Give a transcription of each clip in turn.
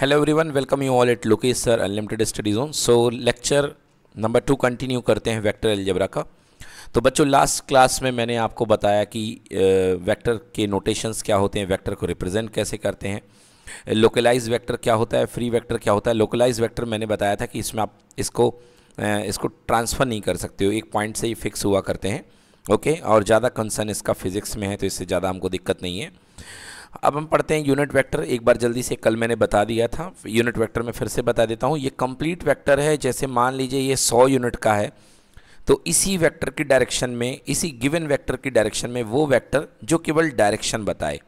Hello everyone welcome you all at Lokesh sir unlimited studies on so lecture number two continue करते हैं vector algebra का तो बच्चों last class में मैंने आपको बताया कि वेक्टर के नोटेशंस क्या होते हैं वेक्टर को रिप्रेजेंट कैसे करते हैं लोकलाइज वैक्टर क्या होता है फ्री वैक्टर क्या होता है लोकलाइज वैक्टर मैंने बताया था कि इसमें आप इसको इसको ट्रांसफ़र नहीं कर सकते हो एक पॉइंट से ही फिक्स हुआ करते हैं ओके और ज़्यादा कंसर्न इसका फिज़िक्स में है तो इससे ज़्यादा हमको दिक्कत नहीं है अब हम पढ़ते हैं यूनिट वेक्टर एक बार जल्दी से कल मैंने बता दिया था यूनिट वेक्टर में फिर से बता देता हूँ ये कंप्लीट वेक्टर है जैसे मान लीजिए ये 100 यूनिट का है तो इसी वेक्टर की डायरेक्शन में इसी गिवन वेक्टर की डायरेक्शन में वो वेक्टर जो केवल डायरेक्शन बताए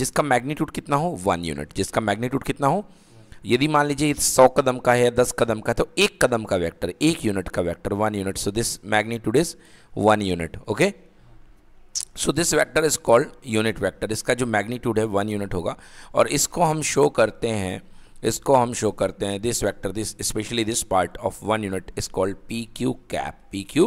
जिसका मैग्नीट्यूड कितना हो वन यूनिट जिसका मैग्नीट्यूड कितना हो यदि मान लीजिए सौ कदम का है या दस कदम का तो एक कदम का वेक्टर एक यूनिट का vector one unit so this magnitude is one unit okay so this vector is called unit vector इसका जो मैग्नीट्यूड है वन यूनिट होगा और इसको हम शो करते हैं इसको हम शो करते हैं this vector this specially this part of one unit is called P Q cap P Q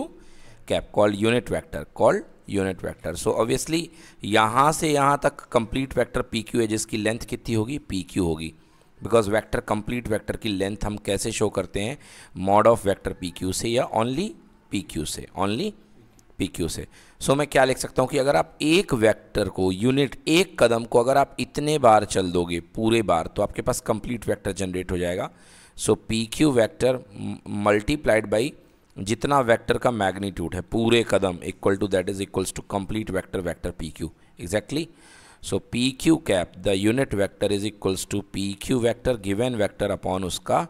cap called unit vector called unit vector so obviously यहाँ से यहाँ तक कंप्लीट वैक्टर पी क्यू है जिसकी लेंथ कितनी होगी पी क्यू होगी because vector complete vector की लेंथ हम कैसे शो करते हैं mod of vector P Q से या ओनली पी क्यू से ओनली पी क्यू से सो मैं क्या लिख सकता हूँ कि अगर आप एक वेक्टर को यूनिट एक कदम को अगर आप इतने बार चल दोगे पूरे बार तो आपके पास कंप्लीट वेक्टर जनरेट हो जाएगा so P Q vector multiplied by जितना वेक्टर का मैग्नीट्यूड है पूरे कदम equal to that is equals to complete vector vector P Q exactly so P Q cap the unit vector is equals to P Q vector given vector upon उसका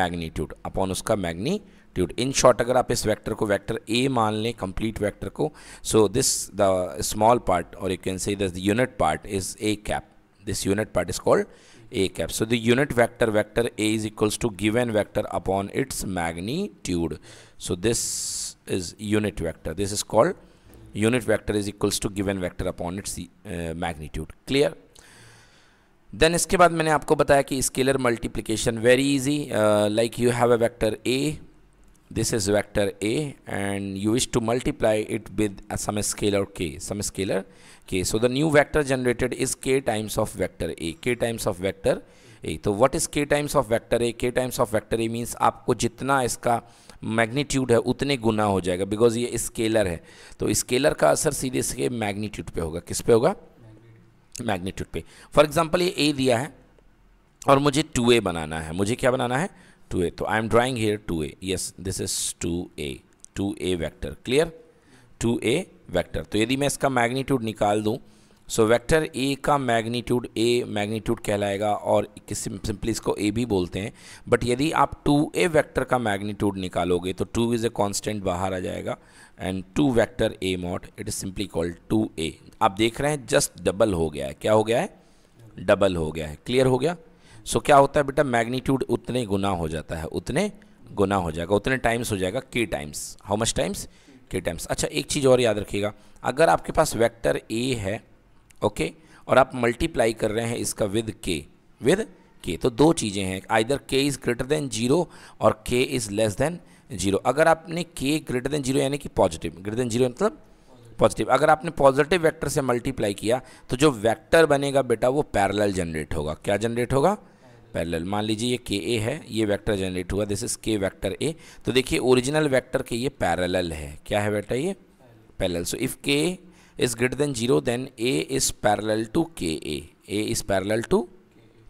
magnitude upon उसका मैग्नी ट्यूड in short अगर आप इस vector को vector A मान लें complete vector को so this the small part और you can say this part is A cap this unit part is called A cap so the unit vector vector A is equals to given vector upon its magnitude so this is unit vector this is called unit vector is equals to given vector upon its magnitude clear then इसके बाद मैंने आपको बताया कि scalar multiplication very easy like you have a vector A this is vector A and you wish to multiply it with a some scalar K, some scalar K. So the new vector generated is K times of vector A, K times of vector A. so what is K times of vector A? K times of vector A means aapko jitna iska magnitude है उतने गुना हो जाएगा because ये scalar है तो scalar का असर सीधे से मैग्नीट्यूड पे होगा किस पे होगा मैग्नीट्यूड पे फॉर एग्जांपल ये ए दिया है और मुझे टू ए बनाना है मुझे क्या बनाना है 2a. So I am drawing here 2a. Yes, this is 2a. 2a vector. Clear? 2a vector. तो यदि मैं इसका मैग्नीट्यूड निकाल दूँ सो वेक्टर ए का मैग्नीट्यूड ए मैग्नीट्यूड कहलाएगा और सिंपली इसको ए भी बोलते हैं बट यदि आप टू ए वैक्टर का मैग्नीट्यूड निकालोगे तो टू इज़ ए कांस्टेंट बाहर आ जाएगा and two vector A mod it is simply called two A आप देख रहे हैं जस्ट डबल हो गया है क्या हो गया है डबल हो गया है क्लियर हो गया सो क्या होता है बेटा मैग्नीट्यूड उतने गुना हो जाता है उतने गुना हो जाएगा उतने टाइम्स हो जाएगा K times how much times K times अच्छा एक चीज़ और याद रखिएगा अगर आपके पास वेक्टर ए है ओके और आप मल्टीप्लाई कर रहे हैं इसका विद के विद के तो दो चीज़ें हैं आइदर के इज़ ग्रेटर देन जीरो और के इज़ लेस देन जीरो अगर आपने के ग्रेटर देन जीरो यानी कि पॉजिटिव ग्रेटर देन जीरो मतलब पॉजिटिव अगर आपने पॉजिटिव वेक्टर से मल्टीप्लाई किया तो जो वेक्टर बनेगा बेटा वो पैरेलल जनरेट होगा क्या जनरेट होगा पैरेलल मान लीजिए ये के ए है ये वेक्टर जनरेट हुआ this is K vector A तो देखिए ओरिजिनल वेक्टर के ये पैरेलल है क्या है बेटा ये parallel so if K is greater than zero then A is parallel to K A A is parallel to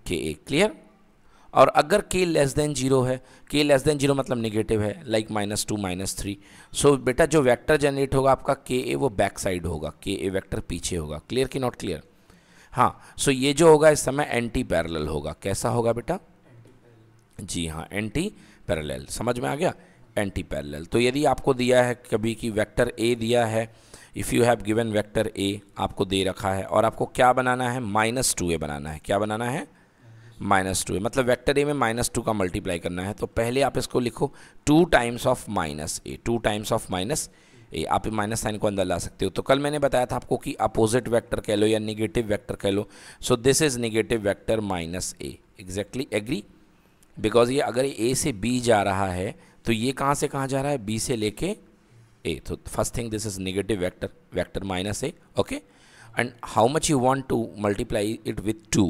K A clear और अगर के लेस देन जीरो है के लेस देन जीरो मतलब निगेटिव है like minus two minus three so बेटा जो vector generate होगा आपका के ए वो बैक साइड होगा के ए वेक्टर पीछे होगा क्लियर कि नॉट क्लियर हाँ सो ये जो होगा इस समय एंटी पैरेलल होगा कैसा होगा बेटा जी हाँ एंटी पैरेलल समझ में आ गया एंटी पैरेलल तो यदि आपको दिया है कभी कि वेक्टर ए दिया है if you have given vector A आपको दे रखा है और आपको क्या बनाना है माइनस टू ए बनाना है क्या बनाना है माइनस टू ए मतलब वेक्टर ए में माइनस टू का मल्टीप्लाई करना है तो पहले आप इसको लिखो two times of minus A two times of minus आप माइनस साइन को अंदर ला सकते हो तो कल मैंने बताया था आपको कि अपोजिट वैक्टर कह लो या निगेटिव वैक्टर कह लो so this is negative vector minus A exactly agree because ये अगर ए से बी जा रहा है तो ये कहाँ से कहाँ जा रहा है बी से लेके ए तो first thing this is negative vector vector minus A okay and how much you want to multiply it with two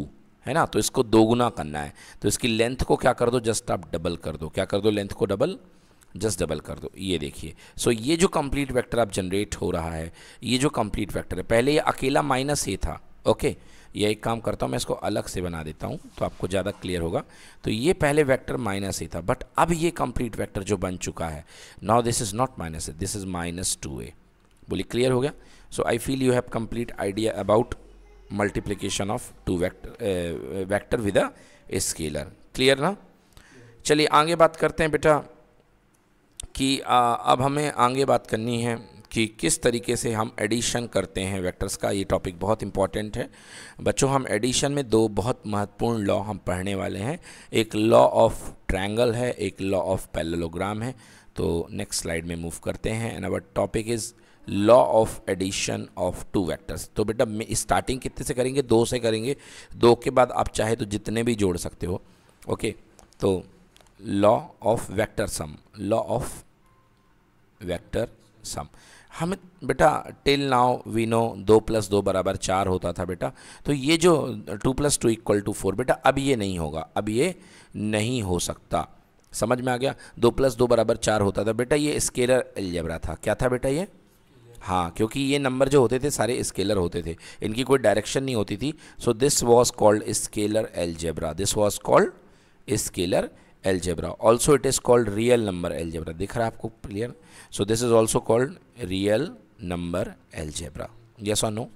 है ना तो इसको दोगुना करना है तो इसकी लेंथ को क्या कर दो जस्ट आप डबल कर दो क्या कर दो लेंथ को डबल जस्ट डबल कर दो ये देखिए सो so, ये जो कंप्लीट वेक्टर अब जनरेट हो रहा है ये जो कंप्लीट वेक्टर है पहले ये अकेला माइनस ए था ओके ये एक काम करता हूँ मैं इसको अलग से बना देता हूँ तो आपको ज़्यादा क्लियर होगा तो ये पहले वेक्टर माइनस ए था बट अब ये कंप्लीट वेक्टर जो बन चुका है now this is not minus A this is minus two A बोली क्लियर हो गया so I feel you have complete idea about multiplication of two vector vector with a scalar clear ना चलिए आगे बात करते हैं बेटा कि आ, अब हमें आगे बात करनी है कि किस तरीके से हम एडिशन करते हैं वेक्टर्स का ये टॉपिक बहुत इंपॉर्टेंट है बच्चों हम एडिशन में दो बहुत महत्वपूर्ण लॉ हम पढ़ने वाले हैं एक लॉ ऑफ ट्रायंगल है एक लॉ ऑफ पैलोग्राम है तो नेक्स्ट स्लाइड में मूव करते हैं and our topic is law of addition of two vectors तो बेटा स्टार्टिंग कितने से करेंगे दो से करेंगे दो के बाद आप चाहे तो जितने भी जोड़ सकते हो ओके okay, तो law of vector sum law of vector sum हमें बेटा टेल नाउ वी नो दो प्लस दो बराबर चार होता था बेटा तो ये जो two plus two equal to four बेटा अब ये नहीं होगा अब ये नहीं हो सकता समझ में आ गया दो प्लस दो बराबर चार होता था बेटा ये स्केलर एलजेबरा था क्या था बेटा ये हाँ क्योंकि ये नंबर जो होते थे सारे स्केलर होते थे इनकी कोई डायरेक्शन नहीं होती थी so this was called scalar algebra this was called scalar algebra also it is called real number algebra दिख रहा है आपको clear so this is also called real number algebra yes और नो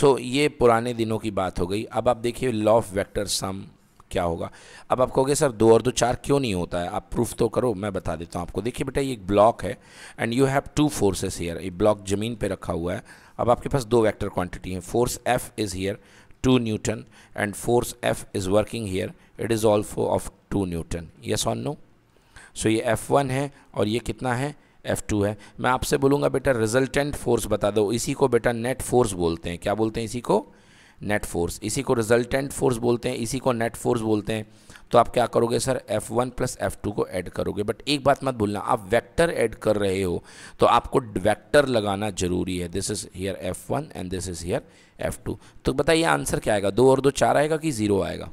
सो ये पुराने दिनों की बात हो गई अब आप देखिए लॉ ऑफ वैक्टर सम क्या होगा अब आप कहोगे सर दो और दो चार क्यों नहीं होता है आप प्रूफ तो करो मैं बता देता हूँ आपको देखिए बेटा ये एक ब्लॉक है and you have two forces here ये ब्लॉक ज़मीन पे रखा हुआ है अब आपके पास दो वेक्टर क्वांटिटी हैं force F is here two newton and force F is working here it is also of two newton yes on no so ये एफ वन है और ये कितना है एफ टू है मैं आपसे बोलूँगा बेटा रिजल्टेंट फोर्स बता दो इसी को बेटा नेट फोर्स बोलते हैं क्या बोलते हैं इसी को नेट फोर्स इसी को रिजल्टेंट फोर्स बोलते हैं इसी को नेट फोर्स बोलते हैं तो आप क्या करोगे sir F1 one plus F को ऐड करोगे बट एक बात मत भूलना आप वेक्टर ऐड कर रहे हो तो आपको वेक्टर लगाना जरूरी है this is here F1 and this is here F2 तो बताइए आंसर क्या आएगा दो और दो चार आएगा कि ज़ीरो आएगा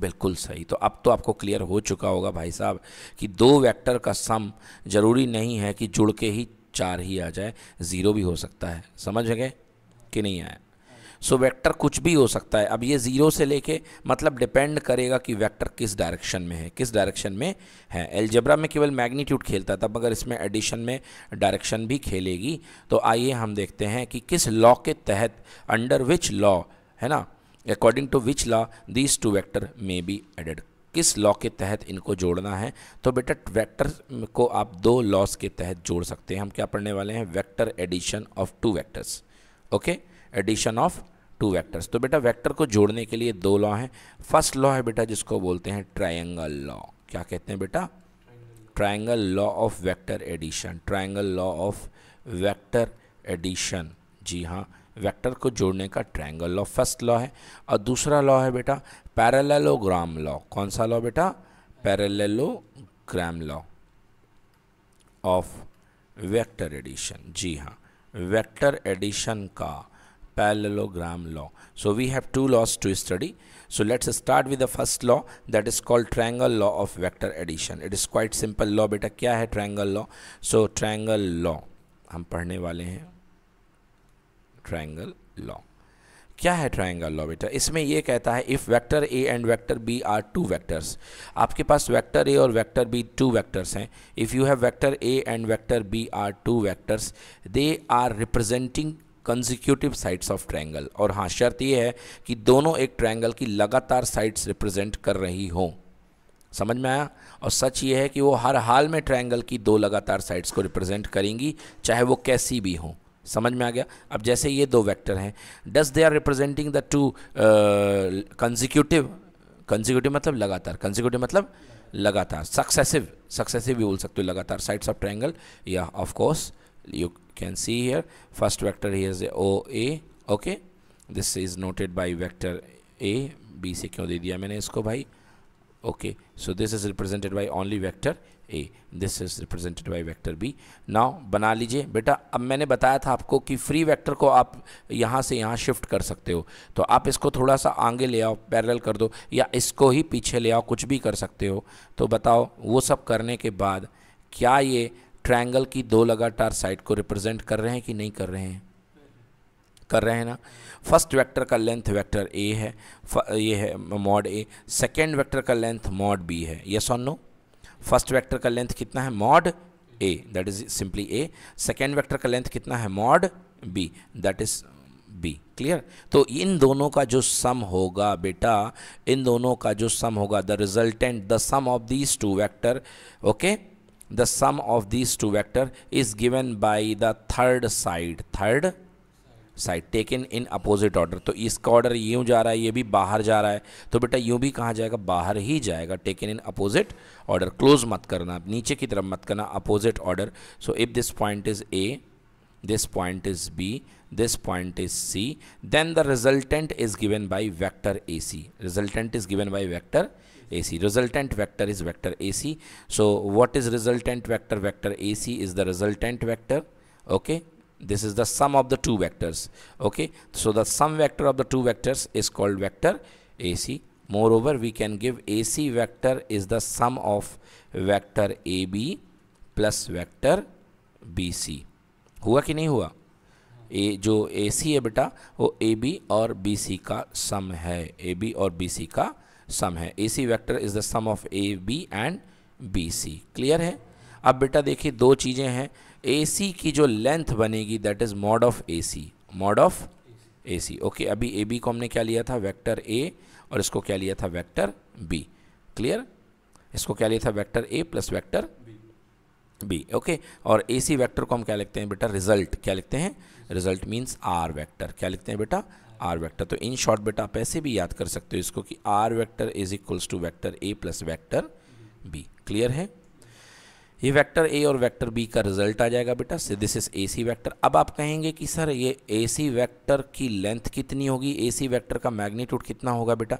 बिल्कुल सही तो अब तो आपको क्लियर हो चुका होगा भाई साहब कि दो वैक्टर का सम ज़रूरी नहीं है कि जुड़ के ही चार ही आ जाए ज़ीरो भी हो सकता है समझ गए कि नहीं आया सो वेक्टर कुछ भी हो सकता है अब ये ज़ीरो से लेके मतलब डिपेंड करेगा कि वेक्टर किस डायरेक्शन में है किस डायरेक्शन में है एल्जब्रा में केवल मैग्नीट्यूड खेलता था मगर इसमें एडिशन में डायरेक्शन भी खेलेगी तो आइए हम देखते हैं कि किस लॉ के तहत अंडर विच लॉ है ना according to which law these two vector may be added किस लॉ के तहत इनको जोड़ना है तो बेटा वेक्टर को आप दो लॉस के तहत जोड़ सकते हैं हम क्या पढ़ने वाले हैं vector addition of two vectors okay okay? Addition of two vectors तो बेटा वेक्टर को जोड़ने के लिए दो लॉ हैं फर्स्ट लॉ है बेटा जिसको बोलते हैं ट्राइंगल लॉ क्या कहते हैं बेटा triangle law of vector addition triangle law of vector addition जी हाँ वेक्टर को जोड़ने का ट्रायंगल लॉ फर्स्ट लॉ है और दूसरा लॉ है बेटा पैरेललोग्राम लॉ कौन सा लॉ बेटा parallelogram law of vector addition जी हाँ वेक्टर एडिशन का parallelogram law. So we have two laws to study. So let's start with the first law that is called triangle law of vector addition. It is quite simple law beta kya hai triangle law? So triangle law hum padhne wale hain triangle law. क्या है triangle law बेटा इसमें यह कहता है if vector A and vector B are two vectors आपके पास vector A और वेक्टर बी टू वेक्टर्स हैं if you have vector A and vector B are two vectors they are representing consecutive sides of triangle और हाँ शर्त यह है कि दोनों एक ट्रायंगल की लगातार साइड्स रिप्रेजेंट कर रही हों समझ में आया और सच ये है कि वो हर हाल में ट्रायंगल की दो लगातार साइड्स को रिप्रेजेंट करेंगी चाहे वो कैसी भी हों समझ में आ गया अब जैसे ये दो वेक्टर हैं does they are representing the two consecutive consecutive मतलब लगातार कंजिक्यूटिव मतलब लगातार सक्सेसिव सक्सेसिव भी बोल सकते हो लगातार साइड्स ऑफ ट्रायंगल या of course you can see here first vector here is OA okay this is noted by vector A B se क्यों de diya maine isko bhai okay so this is represented by only vector A this is represented by vector B now bana lijiye beta ab maine bataya tha aapko ki free vector ko aap yahan se yahan shift kar sakte ho to aap isko thoda sa aage le aao parallel kar do ya isko hi piche le aao kuch bhi kar sakte ho to batao wo sab karne ke baad क्या ये triangle की दो लगातार side को represent कर रहे हैं कि नहीं कर रहे हैं कर रहे हैं ना फर्स्ट वेक्टर का लेंथ वेक्टर ए है ये है मॉड ए सेकेंड वैक्टर का लेंथ मॉड बी है ये सोन नो फर्स्ट वैक्टर का लेंथ कितना है mod A that is simply A second vector का लेंथ कितना है mod B that is B clear तो इन दोनों का जो सम होगा बेटा इन दोनों का जो सम होगा the resultant the sum of these two vector okay the sum of this two vector is given by the third side third side taken in opposite order तो इसका ऑर्डर यूँ जा रहा है ये भी बाहर जा रहा है तो बेटा यूं भी कहाँ जाएगा बाहर ही जाएगा taken in opposite order close मत करना नीचे की तरफ मत करना opposite order so if this point is A this point is B this point is C then the resultant is given by vector A C resultant is given by vector AC. Resultant vector is vector AC. So what is resultant vector? Vector AC is the resultant vector. Okay. This is the sum of the two vectors. Okay. So the sum vector of the two vectors is called vector AC. Moreover, we can give AC vector is the sum of vector AB plus vector BC हुआ कि नहीं हुआ ए जो ए सी है बेटा वो A B और B C का सम है ए बी और बी सी का सम है A C vector is the sum of A B and B C clear है अब बेटा देखिए दो चीज़ें हैं ए सी की जो लेंथ बनेगी that is mod of A C mod of A C okay अभी ए बी को हमने क्या लिया था वैक्टर ए और इसको क्या लिया था वैक्टर बी क्लियर इसको क्या लिया था वैक्टर ए प्लस वैक्टर बी ओके और ए सी वैक्टर को हम क्या लिखते हैं बेटा रिजल्ट क्या लिखते हैं रिजल्ट मीन्स आर वैक्टर क्या लिखते हैं बेटा आर वैक्टर तो इन शॉर्ट बेटा आप ऐसे भी याद कर सकते हो इसको कि R vector is equals to vector A plus vector B clear है ये वेक्टर ए और वेक्टर बी का रिजल्ट आ जाएगा बेटा दिस इज एसी वेक्टर अब आप कहेंगे कि सर ये एसी वेक्टर की लेंथ कितनी होगी एसी वेक्टर का मैग्नीट्यूड कितना होगा बेटा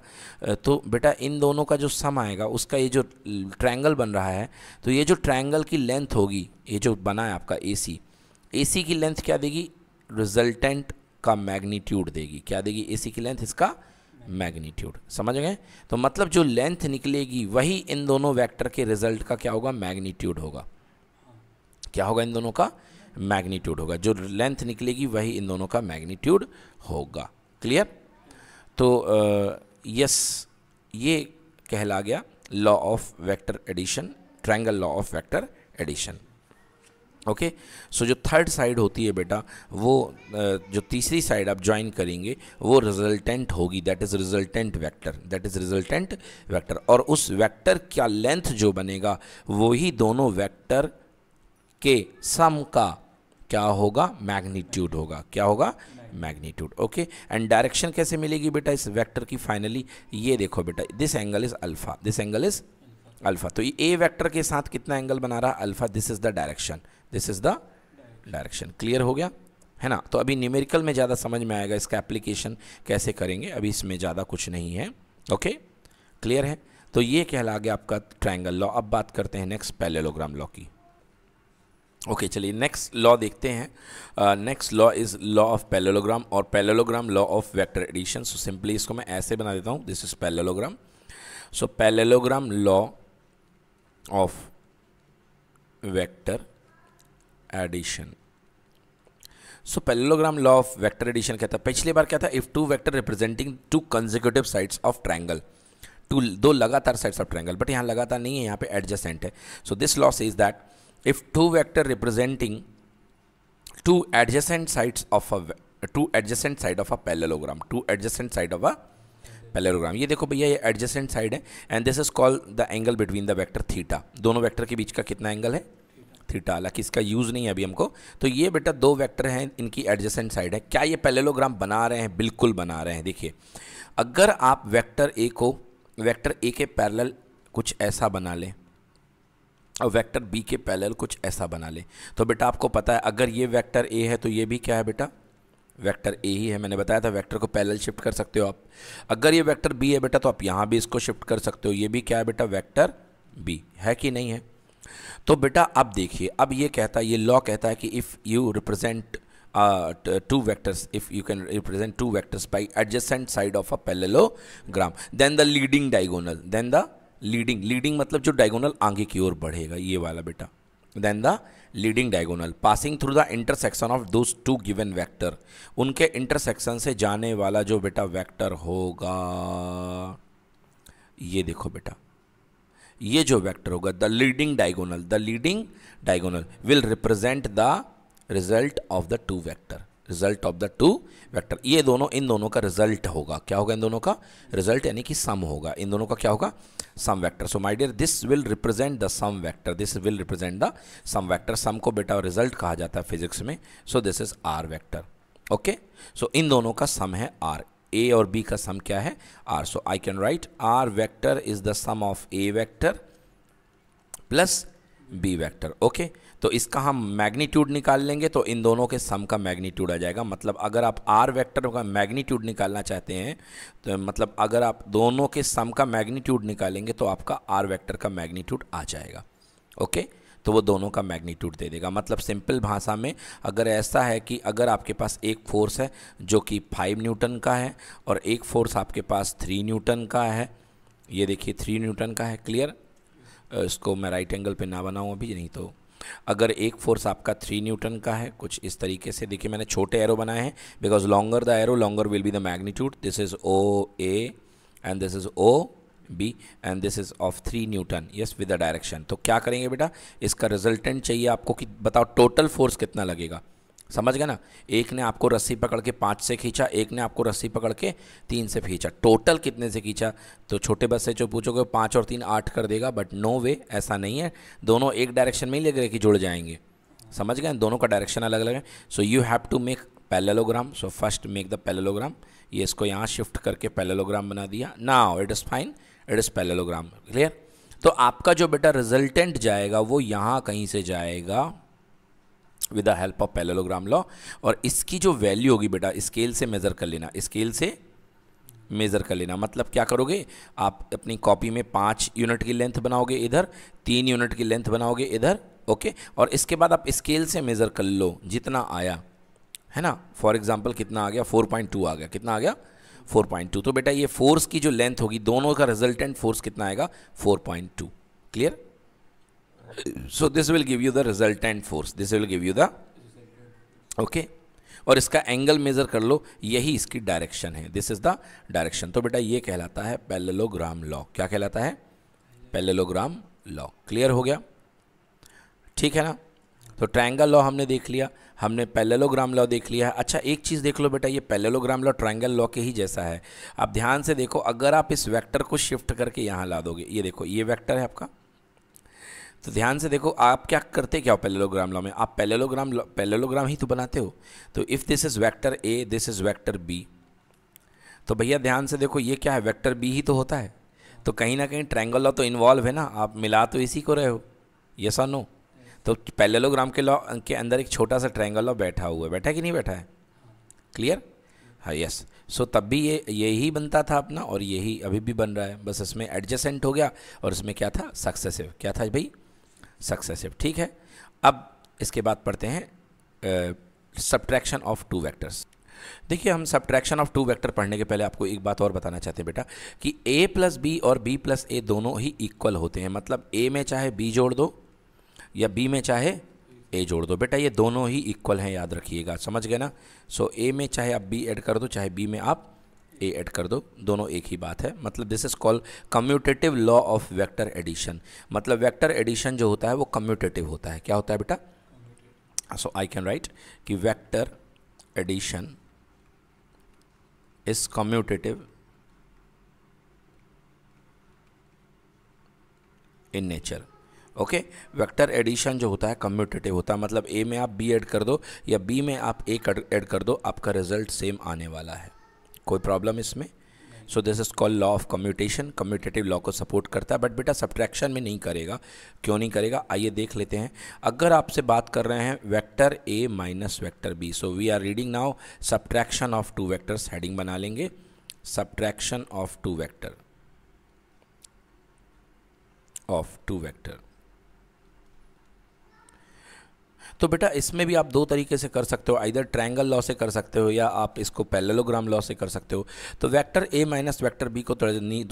तो बेटा इन दोनों का जो सम आएगा उसका ये जो ट्रायंगल बन रहा है तो ये जो ट्रायंगल की लेंथ होगी ये जो बना है आपका ए सी ए सी की लेंथ क्या देगी रिजल्टेंट का मैग्नीट्यूड देगी क्या देगी एसी की लेंथ इसका मैग्नीट्यूड समझ गए तो मतलब जो लेंथ निकलेगी वही इन दोनों वेक्टर के रिजल्ट का क्या होगा मैग्नीट्यूड होगा क्या होगा इन दोनों का मैग्नीट्यूड होगा जो लेंथ निकलेगी वही इन दोनों का मैग्नीट्यूड होगा क्लियर तो यस ये कहला गया law of vector addition triangle law of vector addition okay okay? So so, जो थर्ड साइड होती है बेटा वो जो तीसरी साइड आप ज्वाइन करेंगे वो रिजल्टेंट होगी that is resultant vector that is resultant vector और उस वेक्टर का लेंथ जो बनेगा वही दोनों वेक्टर के सम का क्या होगा मैग्नीट्यूड होगा क्या होगा मैग्नीट्यूड ओके एंड डायरेक्शन कैसे मिलेगी बेटा इस वेक्टर की फाइनली ये देखो बेटा this angle is alpha this angle is alpha तो ये ए वेक्टर के साथ कितना एंगल बना रहा alpha this is the direction this is the direction clear हो गया है ना तो अभी न्यूमेरिकल में ज़्यादा समझ में आएगा इसका एप्लीकेशन कैसे करेंगे अभी इसमें ज़्यादा कुछ नहीं है ओके क्लियर है तो ये कहला गया आपका ट्राइंगल लॉ अब बात करते हैं नेक्स्ट पैलेलोग्राम लॉ की ओके चलिए नेक्स्ट लॉ देखते हैं next law is law of parallelogram और parallelogram law of vector addition so simply इसको मैं ऐसे बना देता हूँ this is parallelogram so parallelogram law of vector addition so parallelogram law of vector addition कहता है पिछली बार क्या था if two vector representing two consecutive sides of triangle two दो लगातार साइड्स ऑफ ट्रायंगल बट यहाँ लगातार नहीं है यहाँ पे एडजस्टेंट है so this laws is that if two vector representing two adjacent sides of a two adjacent side of a parallelogram two adjacent side of a parallelogram ये देखो भैया ये एडजस्टेंट साइड है and this is called the angle between the vector theta दोनों वेक्टर के बीच का कितना एंगल है थीटा हालांकि इसका यूज़ नहीं है अभी हमको तो ये बेटा दो वेक्टर हैं इनकी एडजेसेंट साइड है क्या ये पैलेलोग्राम बना रहे हैं बिल्कुल बना रहे हैं देखिए अगर आप वेक्टर ए को वेक्टर ए के पैरेलल कुछ ऐसा बना लें और वेक्टर बी के पैरेलल कुछ ऐसा बना लें तो बेटा आपको पता है अगर ये वैक्टर ए है तो ये भी क्या है बेटा वेक्टर ए ही है मैंने बताया था वेक्टर को पैरेलल शिफ्ट कर सकते हो आप अगर ये वेक्टर बी है बेटा तो आप यहाँ भी इसको शिफ्ट कर सकते हो ये भी क्या है बेटा वेक्टर बी है कि नहीं है तो बेटा अब देखिए अब ये कहता है ये लॉ कहता है कि if you represent two vectors if you can represent two vectors by adjacent side of a gram then the leading diagonal then the leading leading मतलब जो डायगोनल आगे की ओर बढ़ेगा ये वाला बेटा then the leading diagonal passing through the intersection of those two given vector उनके intersection से जाने वाला जो बेटा वैक्टर होगा ये देखो बेटा ये जो वेक्टर होगा the leading diagonal the leading diagonal will represent the result of the two vector result of the two vector ये दोनों इन दोनों का रिजल्ट होगा क्या होगा इन दोनों का रिजल्ट यानी कि सम होगा इन दोनों का क्या होगा sum vector so my dear this will represent the sum vector this will represent the sum vector sum को बेटा रिजल्ट कहा जाता है फिजिक्स में so this is R vector okay so इन दोनों का सम है आर ए और बी का सम क्या है R so I can write R vector is the sum of A vector plus B vector okay तो इसका हम मैग्नीट्यूड निकाल लेंगे तो इन दोनों के सम का मैग्नीट्यूड आ जाएगा मतलब अगर आप आर वेक्टर का मैग्नीट्यूड निकालना चाहते हैं तो मतलब अगर आप दोनों के सम का मैग्नीट्यूड निकालेंगे तो आपका आर वेक्टर का मैग्नीट्यूड आ जाएगा ओके okay? तो वो दोनों का मैग्नीट्यूड दे देगा मतलब सिंपल भाषा में अगर ऐसा है कि अगर आपके पास एक फोर्स है जो कि फाइव न्यूटन का है और एक फोर्स आपके पास थ्री न्यूटन का है ये देखिए थ्री न्यूटन का है क्लियर इसको मैं राइट एंगल पे ना बनाऊँ अभी नहीं तो अगर एक फोर्स आपका थ्री न्यूटन का है कुछ इस तरीके से देखिए मैंने छोटे एरो बनाए हैं because longer the arrow longer will be the magnitude this is O A and this is O B and this is of three newton yes with the direction तो क्या करेंगे बेटा इसका रिजल्टेंट चाहिए आपको कि बताओ टोटल फोर्स कितना लगेगा समझ गए ना एक ने आपको रस्सी पकड़ के पाँच से खींचा एक ने आपको रस्सी पकड़ के तीन से खींचा टोटल कितने से खींचा तो छोटे बस से जो पूछोगे पाँच और तीन आठ कर देगा बट नो वे ऐसा नहीं है दोनों एक डायरेक्शन में ही लग रहे कि जुड़ जाएंगे समझ गए दोनों का डायरेक्शन अलग अलग है so you have to make parallelogram so first make the parallelogram ये इसको यहाँ शिफ्ट करके पैलेलोग्राम बना दिया now it is fine it is parallelogram clear तो आपका जो बेटा रिजल्टेंट जाएगा वो यहाँ कहीं से जाएगा with the help of parallelogram law और इसकी जो वैल्यू होगी बेटा स्केल से मेज़र कर लेना स्केल से मेज़र कर लेना मतलब क्या करोगे आप अपनी कॉपी में पाँच यूनिट की लेंथ बनाओगे इधर तीन यूनिट की लेंथ बनाओगे इधर ओके और इसके बाद आप स्केल से मेज़र कर लो जितना आया है ना फॉर एग्ज़ाम्पल कितना आ गया फोर पॉइंट टू आ गया कितना आ गया 4.2 तो बेटा ये फोर्स की जो लेंथ होगी दोनों का रिजल्टेंट फोर्स कितना आएगा 4.2 clear so this will give you the resultant force this will give you the okay और इसका एंगल मेज़र कर लो यही इसकी डायरेक्शन है दिस इज़ द डायरेक्शन तो बेटा ये कहलाता है ग्राम लॉ क्या कहलाता है ग्राम लॉ क्लियर हो गया ठीक है ना तो ट्रायंगल लॉ हमने देख लिया हमने पैलेलोग्राम लॉ देख लिया अच्छा एक चीज़ देख लो बेटा ये पैलेलोग्राम लॉ ट्रायंगल लॉ के ही जैसा है आप ध्यान से देखो अगर आप इस वेक्टर को शिफ्ट करके यहाँ ला दोगे ये देखो ये वैक्टर है आपका तो ध्यान से देखो आप क्या करते क्या हो पैलेलोग्राम लॉ में आप पैलेलोग्राम पैलेलोग्राम ही तो बनाते हो तो if this is vector A this is vector B तो भैया ध्यान से देखो ये क्या है वेक्टर बी ही तो होता है तो कहीं ना कहीं ट्रायंगल लॉ तो इन्वॉल्व है ना आप मिला तो इसी को रहे हो यस और नो तो पैलेलोग्राम के लॉ के अंदर एक छोटा सा ट्रायंगल लॉ बैठा हुआ है बैठा है कि नहीं बैठा है क्लियर हाँ यस सो तब भी ये यही बनता था अपना और यही अभी भी बन रहा है बस इसमें एडजस्टेंट हो गया और इसमें क्या था सक्सेसिव क्या था भाई सक्सेसिव ठीक है अब इसके बाद पढ़ते हैं सब्ट्रैक्शन ऑफ टू वैक्टर्स देखिए हम सब्ट्रैक्शन ऑफ टू वैक्टर पढ़ने के पहले आपको एक बात और बताना चाहते हैं बेटा कि ए प्लस बी और बी प्लस ए दोनों ही इक्वल होते हैं मतलब ए में चाहे बी जोड़ दो या बी में चाहे ए जोड़ दो बेटा ये दोनों ही इक्वल हैं याद रखिएगा समझ गए ना सो ए में चाहे आप बी ऐड कर दो चाहे बी में आप ए ऐड कर दो दोनों एक ही बात है मतलब this is call commutative law of vector addition मतलब वेक्टर एडिशन जो होता है वो कम्यूटेटिव होता है क्या होता है बेटा सो आई कैन राइट कि vector addition is commutative in nature okay vector addition जो होता है कम्यूटेटिव होता है मतलब ए में आप बी ऐड कर दो या बी में आप ए ऐड कर दो आपका रिजल्ट सेम आने वाला है कोई प्रॉब्लम इसमें so this is call law of commutation commutative law को सपोर्ट करता है बट बेटा सब्ट्रैक्शन में नहीं करेगा क्यों नहीं करेगा आइए देख लेते हैं अगर आपसे बात कर रहे हैं vector A minus vector B so we are reading now subtraction of two vectors heading बना लेंगे subtraction of two vector of two vector तो बेटा इसमें भी आप दो तरीके से कर सकते हो इधर ट्रायंगल लॉ से कर सकते हो या आप इसको पैलेलोग्राम लॉ से कर सकते हो तो vector A minus vector B को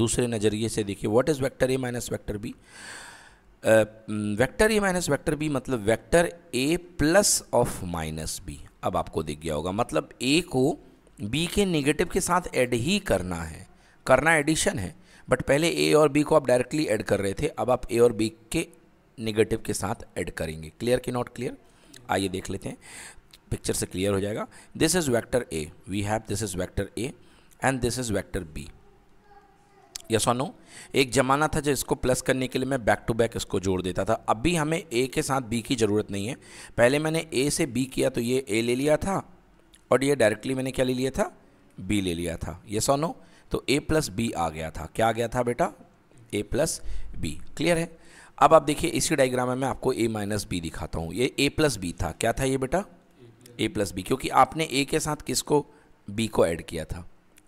दूसरे नज़रिए से देखिए what is vector A minus vector B vector A minus vector B मतलब vector A plus of minus B अब आपको दिख गया होगा मतलब ए को बी के नेगेटिव के साथ ऐड ही करना है करना एडिशन है बट पहले ए और बी को आप डायरेक्टली ऐड कर रहे थे अब आप ए और बी के नेगेटिव के साथ ऐड करेंगे क्लियर कि नॉट क्लियर आइए देख लेते हैं पिक्चर से क्लियर हो जाएगा this is vector A we have this is vector A and this is vector B yes और नो एक ज़माना था जो इसको प्लस करने के लिए मैं बैक टू बैक इसको जोड़ देता था अब भी हमें ए के साथ बी की ज़रूरत नहीं है पहले मैंने ए से बी किया तो ये ए ले लिया था और ये डायरेक्टली मैंने क्या ले लिया था बी ले लिया था यस और नो तो ए प्लस बी आ गया था क्या आ गया था बेटा ए प्लस बी क्लियर है अब आप देखिए इसी डायग्राम में मैं आपको ए माइनस बी दिखाता हूँ ये ए प्लस बी था क्या था ये बेटा ए प्लस बी क्योंकि आपने ए के साथ किसको बी को ऐड किया था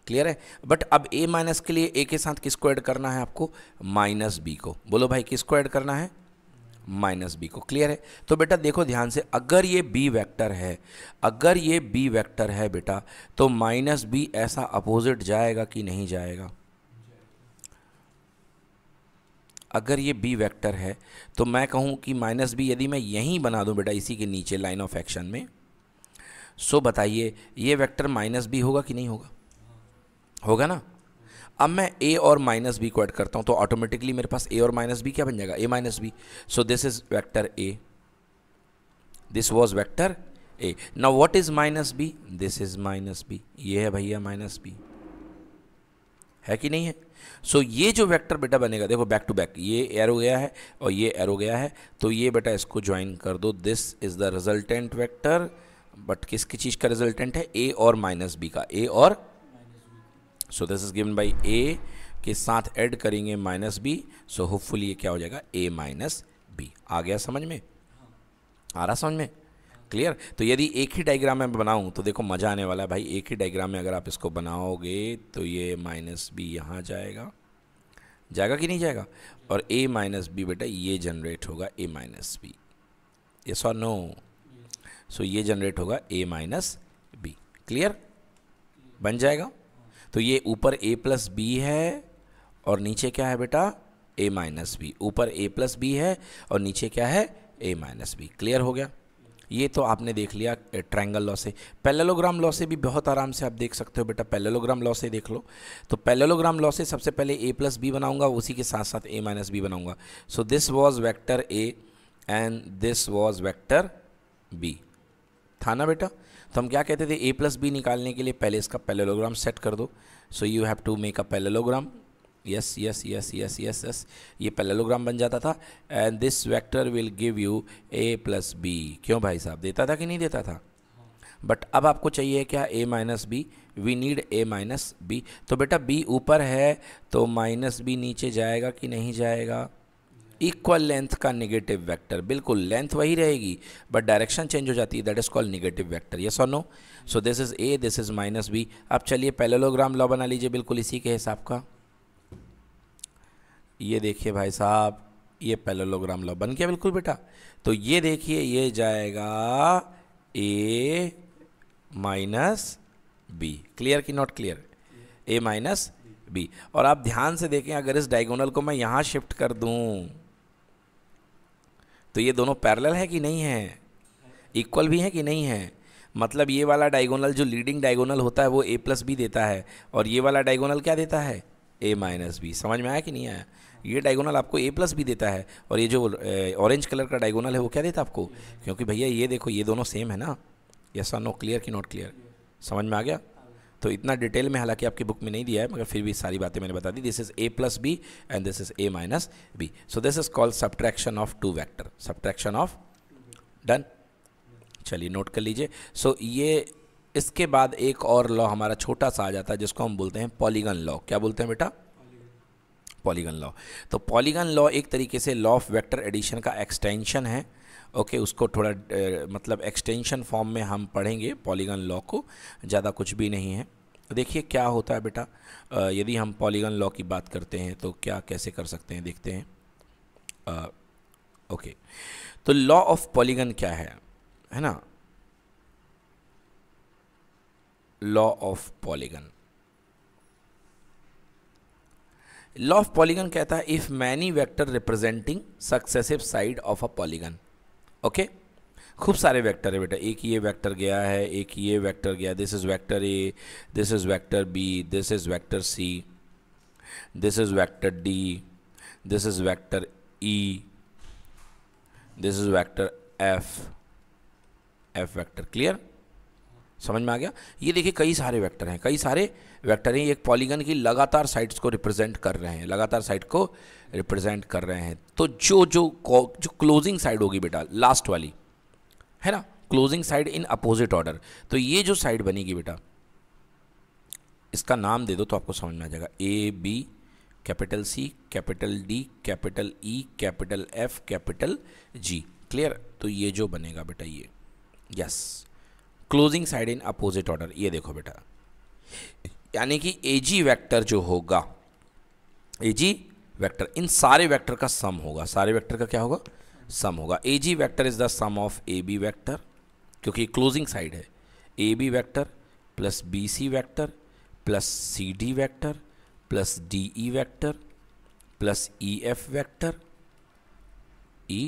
क्लियर है बट अब ए माइनस के लिए ए के साथ किसको ऐड करना है आपको माइनस बी को बोलो भाई किसको ऐड करना है माइनस बी को क्लियर है तो बेटा देखो ध्यान से अगर ये बी वेक्टर है अगर ये बी वेक्टर है बेटा तो माइनस बी ऐसा अपोजिट जाएगा कि नहीं जाएगा अगर ये बी वेक्टर है तो मैं कहूँ कि माइनस बी यदि मैं यहीं बना दूँ बेटा इसी के नीचे लाइन ऑफ एक्शन में सो बताइए ये वेक्टर माइनस बी होगा कि नहीं होगा होगा ना अब मैं ए और माइनस बी को ऐड करता हूँ तो ऑटोमेटिकली मेरे पास ए और माइनस बी क्या बन जाएगा A minus B so this is vector A this was vector A now what is minus B this is minus B ये है भैया माइनस बी है कि नहीं है सो so, ये जो वेक्टर बेटा बनेगा देखो बैक टू बैक ये एरो हो गया है और ये एरो हो गया है तो ये बेटा इसको ज्वाइन कर दो this is the resultant vector but किस किस चीज़ का रिजल्टेंट है ए और माइनस बी का ए और so this is given by A के साथ ऐड करेंगे माइनस बी सो होपफुली ये क्या हो जाएगा ए माइनस बी आ गया समझ में आ रहा समझ में क्लियर तो यदि एक ही डायग्राम में बनाऊँ तो देखो मज़ा आने वाला है भाई एक ही डायग्राम में अगर आप इसको बनाओगे तो ये माइनस बी यहाँ जाएगा जाएगा कि नहीं जाएगा और ए माइनस बी बेटा ये जनरेट होगा ए माइनस बी ये सो नो सो ये जनरेट होगा ए माइनस बी क्लियर बन जाएगा तो ये ऊपर ए प्लस बी है और नीचे क्या है बेटा ए माइनस बी ऊपर ए प्लस बी है और नीचे क्या है ए माइनस बी क्लियर हो गया ये तो आपने देख लिया ट्रायंगल लॉ से पैलेलोग्राम लॉ से भी बहुत आराम से आप देख सकते हो बेटा पैलेलोग्राम लॉ से देख लो तो पैलेलोग्राम लॉ से सबसे पहले ए प्लस बी बनाऊंगा उसी के साथ साथ ए माइनस बी बनाऊंगा so this was vector A and this was vector B था ना बेटा तो हम क्या कहते थे ए प्लस बी निकालने के लिए पहले इसका पैलेलोग्राम सेट कर दो so you have to make a parallelogram yes yes yes yes yes yes ये पैलेलोग्राम बन जाता था and this vector will give you A plus B क्यों भाई साहब देता था कि नहीं देता था बट अब आपको चाहिए क्या A minus B we need A minus B तो बेटा बी ऊपर है तो माइनस बी नीचे जाएगा कि नहीं जाएगा इक्वल लेंथ का नेगेटिव वेक्टर बिल्कुल लेंथ वही रहेगी बट डायरेक्शन चेंज हो जाती है that is called negative vector yes और no so this is A this is minus B अब चलिए पैलेलोग्राम लॉ बना लीजिए बिल्कुल इसी के हिसाब का ये देखिए भाई साहब ये पैलोलोग्राम लो बन गया बिल्कुल बेटा तो ये देखिए ये जाएगा ए माइनस बी क्लियर कि not clear A minus B और आप ध्यान से देखें अगर इस डायगोनल को मैं यहाँ शिफ्ट कर दूँ तो ये दोनों पैरेलल है कि नहीं है इक्वल भी है कि नहीं है मतलब ये वाला डायगोनल जो लीडिंग डायगोनल होता है वो ए प्लस बी देता है और ये वाला डायगोनल क्या देता है ए माइनस बी समझ में आया कि नहीं आया ये डायगोनल आपको ए प्लस भी देता है और ये जो ऑरेंज कलर का डायगोनल है वो क्या देता है आपको क्योंकि भैया ये देखो ये दोनों सेम है ना यस सर नो क्लियर कि नॉट क्लियर समझ में आ गया तो इतना डिटेल में हालांकि आपकी बुक में नहीं दिया है मगर फिर भी सारी बातें मैंने बता दी this is A plus B and this is A minus B so this is called subtraction of two vector subtraction of done चलिए नोट कर लीजिए सो so, ये इसके बाद एक और लॉ हमारा छोटा सा आ जाता है जिसको हम बोलते हैं पॉलीगन लॉ क्या बोलते हैं बेटा पॉलीगन लॉ तो पॉलीगन लॉ एक तरीके से लॉ ऑफ वेक्टर एडिशन का एक्सटेंशन है ओके okay, उसको थोड़ा मतलब एक्सटेंशन फॉर्म में हम पढ़ेंगे पॉलीगन लॉ को ज़्यादा कुछ भी नहीं है देखिए क्या होता है बेटा यदि हम पॉलीगन लॉ की बात करते हैं तो क्या कैसे कर सकते हैं देखते हैं ओके तो लॉ ऑफ पॉलीगन क्या है है ना law of polygon law of polygon कहता है if many vector representing successive side of a polygon okay खूब सारे वेक्टर है बेटा एक ये वेक्टर गया है एक ये वेक्टर गया this is vector A this is vector B this is vector C this is vector D this is vector E this is vector F F vector clear समझ में आ गया ये देखिए कई सारे वेक्टर हैं कई सारे वेक्टर ही एक पॉलीगन की लगातार साइड्स को रिप्रेजेंट कर रहे हैं लगातार साइड को रिप्रेजेंट कर रहे हैं तो जो जो जो क्लोजिंग साइड होगी बेटा लास्ट वाली है ना closing side in opposite order तो ये जो साइड बनेगी बेटा इसका नाम दे दो तो आपको समझ में आ जाएगा A B capital C capital D capital E capital F capital G clear तो ये जो बनेगा बेटा ये yes closing side in opposite order ये देखो बेटा यानी कि ए जी वैक्टर जो होगा ए जी वैक्टर इन सारे वैक्टर का सम होगा सारे वैक्टर का क्या होगा सम होगा A G vector is the sum of A B vector क्योंकि क्लोजिंग साइड है ए B vector plus B C vector plus C D vector plus D E vector plus E F vector E